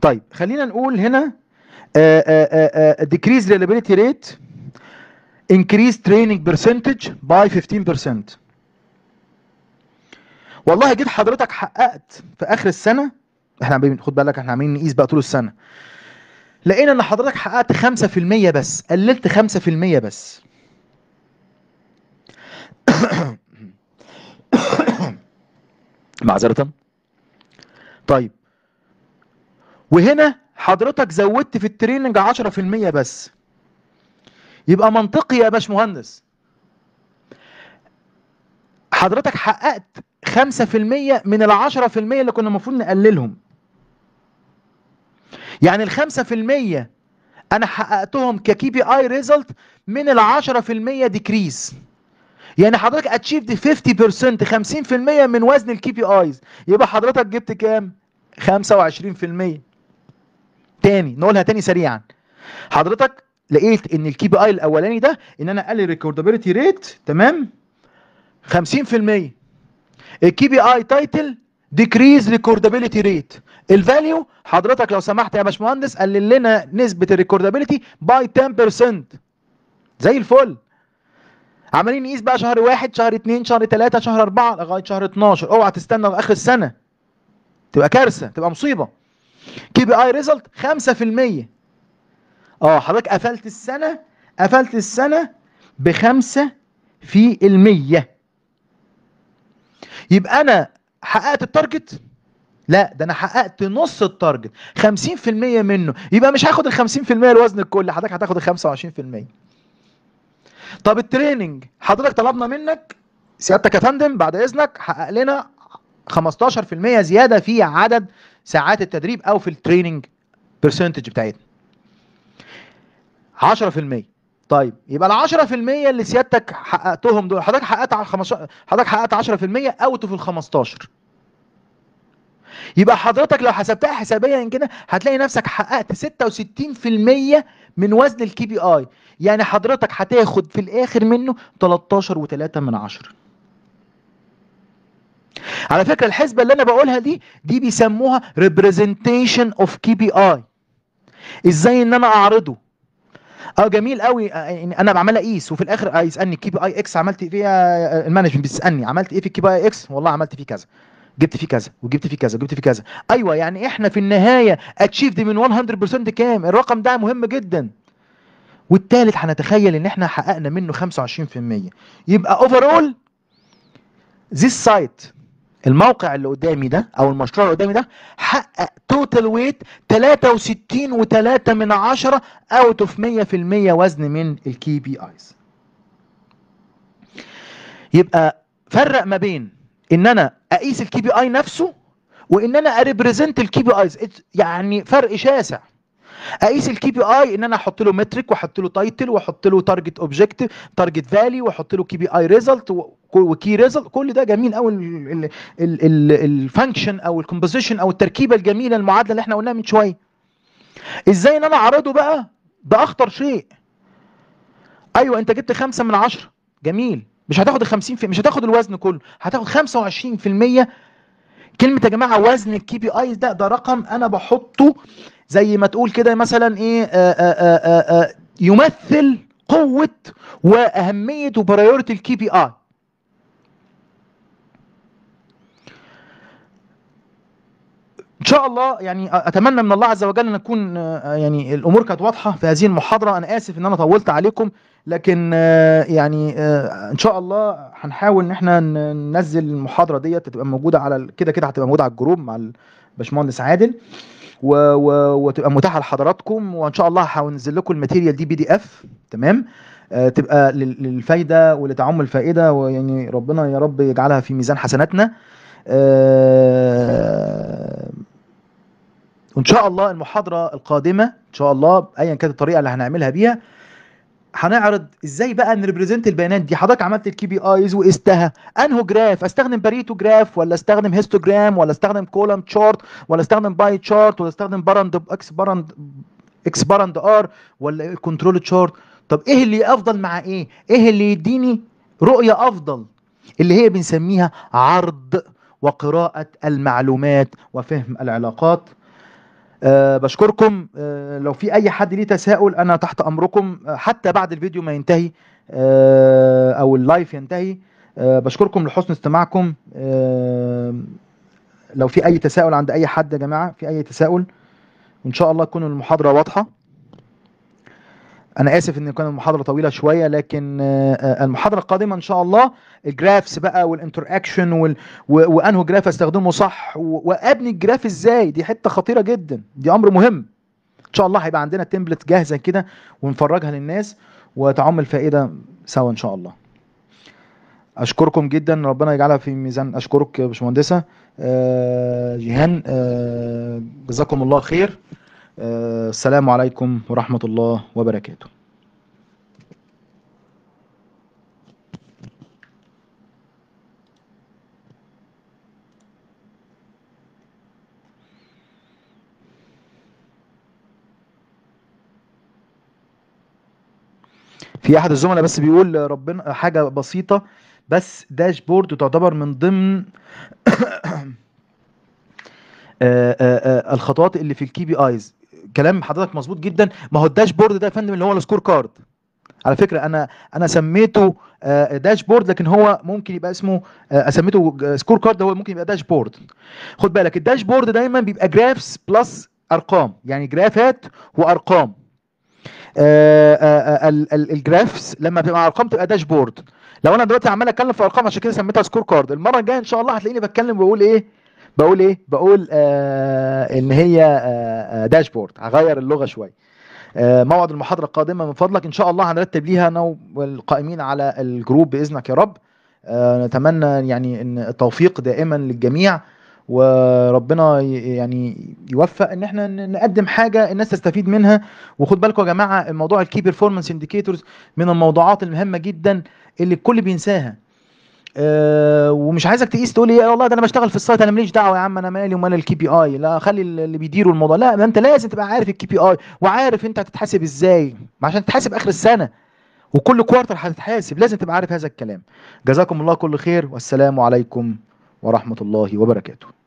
طيب خلينا نقول هنا آه، آه، آه، decrease reliability rate increase training percentage by 15% والله جيت حضرتك حققت في اخر السنه احنا عاملين خد بالك احنا عاملين نقيس بقى طول السنه لقينا ان حضرتك حققت 5% بس قللت 5% بس [coughs] معذره طيب وهنا حضرتك زودت في التريننج 10% بس يبقى منطقي يا باشمهندس حضرتك حققت 5% من ال 10% اللي كنا المفروض نقللهم يعني ال 5% انا حققتهم ككي بي اي ريزلت من ال 10% ديكريس يعني حضرتك اتشيفد 50% 50% من وزن الكي بي ايز يبقى حضرتك جبت كام 25% تاني نقولها تاني سريعا حضرتك لقيت ان الكي بي اي الاولاني ده ان انا اقلل الريكوردابيلتي ريت تمام 50% الكي بي اي تايتل ديكريز ريكوردابيلتي ريت الفاليو حضرتك لو سمحت يا باشمهندس قلل لنا نسبه الريكوردابيلتي باي 10% زي الفل عمالين نقيس بقى شهر واحد شهر اتنين شهر تلاته شهر اربعه لغايه شهر 12 اوعى تستنى لاخر السنه تبقى كارثه تبقى مصيبه كي بي اي ريزلت 5% اه حضرتك قفلت السنه قفلت السنه 5 في المية يبقى انا حققت التارجت لا ده انا حققت نص التارجت 50% منه يبقى مش هاخد ال 50% الوزن الكلي حضرتك هتاخد ال 25% طب التريننج حضرتك طلبنا منك سيادتك يا فندم بعد اذنك حقق لنا 15% زياده في عدد ساعات التدريب او في التريننج برسنتج بتاعتنا 10% طيب يبقى ال 10% اللي سيادتك حققتهم دول حضرتك حققت على 15 حضرتك حققت 10% اوت اوف ال 15 يبقى حضرتك لو حسبتها حسابيا كده هتلاقي نفسك حققت 66% من وزن الكي بي اي يعني حضرتك هتاخد في الاخر منه 13.3 من عشرة على فكره الحسبه اللي انا بقولها دي دي بيسموها representation of كي بي اي ازاي ان انا اعرضه اه جميل قوي آه، يعني انا بعمل اقيس وفي الاخر آه، يسالني الكي بي اي اكس عملت ايه المانجمنت بيسالني عملت ايه في الكي بي اي اكس والله عملت فيه كذا جبت فيه كذا وجبت فيه كذا وجبت فيه كذا ايوه يعني احنا في النهايه اتشيفد من 100% كام الرقم ده مهم جدا والتالت هنتخيل ان احنا حققنا منه 25% يبقى اوفرول ذيس سايت الموقع اللي قدامي ده او المشروع اللي قدامي ده حقق توتال ويت 63 و3 من 10 اوت اوف 100% وزن من الكي بي ايز يبقى فرق ما بين ان انا اقيس الكي بي اي نفسه وان انا اريبريزنت الكي بي ايز يعني فرق شاسع اقيس الكي بي اي ان انا احط له مترك واحط له تايتل واحط له تارجت اوبجكتيف تارجت فالي واحط له كي بي اي ريزلت وكي ريزلت كل ده جميل قوي الفانكشن او الكومبوزيشن او التركيبه الجميله المعادله اللي احنا قلناها من شويه ازاي ان انا اعرضه بقى ده اخطر شيء ايوه انت جبت خمسة من عشرة جميل مش هتاخد الخمسين في مش هتاخد الوزن كله هتاخد خمسة وعشرين في المية كلمة يا جماعة وزن الكي بي اي ده ده رقم انا بحطه زي ما تقول كده مثلا ايه آآ آه، آآ آه، آآ آه، يمثل قوة واهمية وبرايورتي الكي بي اي ان شاء الله يعني اتمنى من الله عز وجل ان تكون يعني الامور كانت واضحه في هذه المحاضره انا اسف ان انا طولت عليكم لكن يعني ان شاء الله هنحاول ان احنا ننزل المحاضره ديت تبقى موجوده على كده كده هتبقى موجوده على الجروب مع الباشمهندس عادل و... و... وتبقى متاحه لحضراتكم وان شاء الله هنزل لكم الماتيريال دي بي دي اف تمام آه تبقى للفايده ولتعم الفائده ويعني ربنا يا رب يجعلها في ميزان حسناتنا آه وان شاء الله المحاضره القادمه ان شاء الله ايا كانت الطريقه اللي هنعملها بيها هنعرض ازاي بقى نريبريزنت البيانات دي حضرتك عملت الكي بي ايز وقستها انه جراف استخدم باريتو جراف ولا استخدم هيستوجرام ولا استخدم كولم تشارت ولا استخدم باي تشارت ولا استخدم براند اكس براند اكس براند ار ولا كنترول تشارت طب ايه اللي افضل مع ايه ايه اللي يديني رؤيه افضل اللي هي بنسميها عرض وقراءه المعلومات وفهم العلاقات أه بشكركم أه لو في اي حد ليه تساؤل انا تحت امركم آه، حتى بعد الفيديو ما ينتهي أه او اللايف ينتهي أه بشكركم لحسن استماعكم أه لو في اي تساؤل عند اي حد يا جماعه في اي تساؤل ان شاء الله تكون المحاضره واضحه انا اسف ان كانت المحاضره طويله شويه لكن آه، آه، المحاضره القادمه ان شاء الله الجرافس بقى والانتر اكشن وانه جراف استخدمه صح وابني الجراف ازاي دي حته خطيره جدا دي امر مهم ان شاء الله هيبقى عندنا تمبلت جاهزه كده ونفرجها للناس وتعم الفائده سوا ان شاء الله اشكركم جدا ربنا يجعلها في ميزان اشكرك يا باشمهندسه آه، جيهان جزاكم الله خير آه، السلام عليكم ورحمة الله وبركاته في احد الزملاء بس بيقول ربنا حاجه بسيطه بس داشبورد تعتبر من ضمن آآ [coughs] آآ آه، آه، الخطوات اللي في الكي بي ايز كلام حضرتك مظبوط جدا ما هو الداشبورد ده يا فندم اللي هو السكور كارد على فكره انا انا سميته آه، داشبورد لكن هو ممكن يبقى اسمه آه، سميته سكور كارد هو ممكن يبقى داشبورد خد بالك الداشبورد دايما بيبقى جرافس بلس ارقام يعني جرافات وارقام آه، الجرافس لما بتبقى ارقام تبقى داشبورد لو انا دلوقتي عمال اتكلم في ارقام عشان كده سميتها سكور كارد المره الجايه ان شاء الله هتلاقيني بتكلم بقول ايه بقول ايه بقول آه ان هي آه داشبورد آه، هغير اللغه شويه آه موعد المحاضره القادمه من فضلك ان شاء الله هنرتب ليها انا والقائمين على الجروب باذنك يا رب آه نتمنى يعني ان التوفيق دائما للجميع وربنا يعني يوفق ان احنا نقدم حاجه الناس تستفيد منها وخد بالكم يا جماعه الموضوع الكي بيرفورمانس انديكيتورز من الموضوعات المهمه جدا اللي الكل بينساها آه، ومش عايزك تقيس تقول لي والله ده انا بشتغل في السايت انا ماليش دعوه يا عم انا مالي ومال الكي بي اي لا خلي اللي بيديروا الموضوع لا ما انت لازم تبقى عارف الكي بي اي وعارف انت هتتحاسب ازاي عشان تتحاسب اخر السنه وكل كوارتر هتتحاسب لازم تبقى عارف هذا الكلام جزاكم الله كل خير والسلام عليكم ورحمه الله وبركاته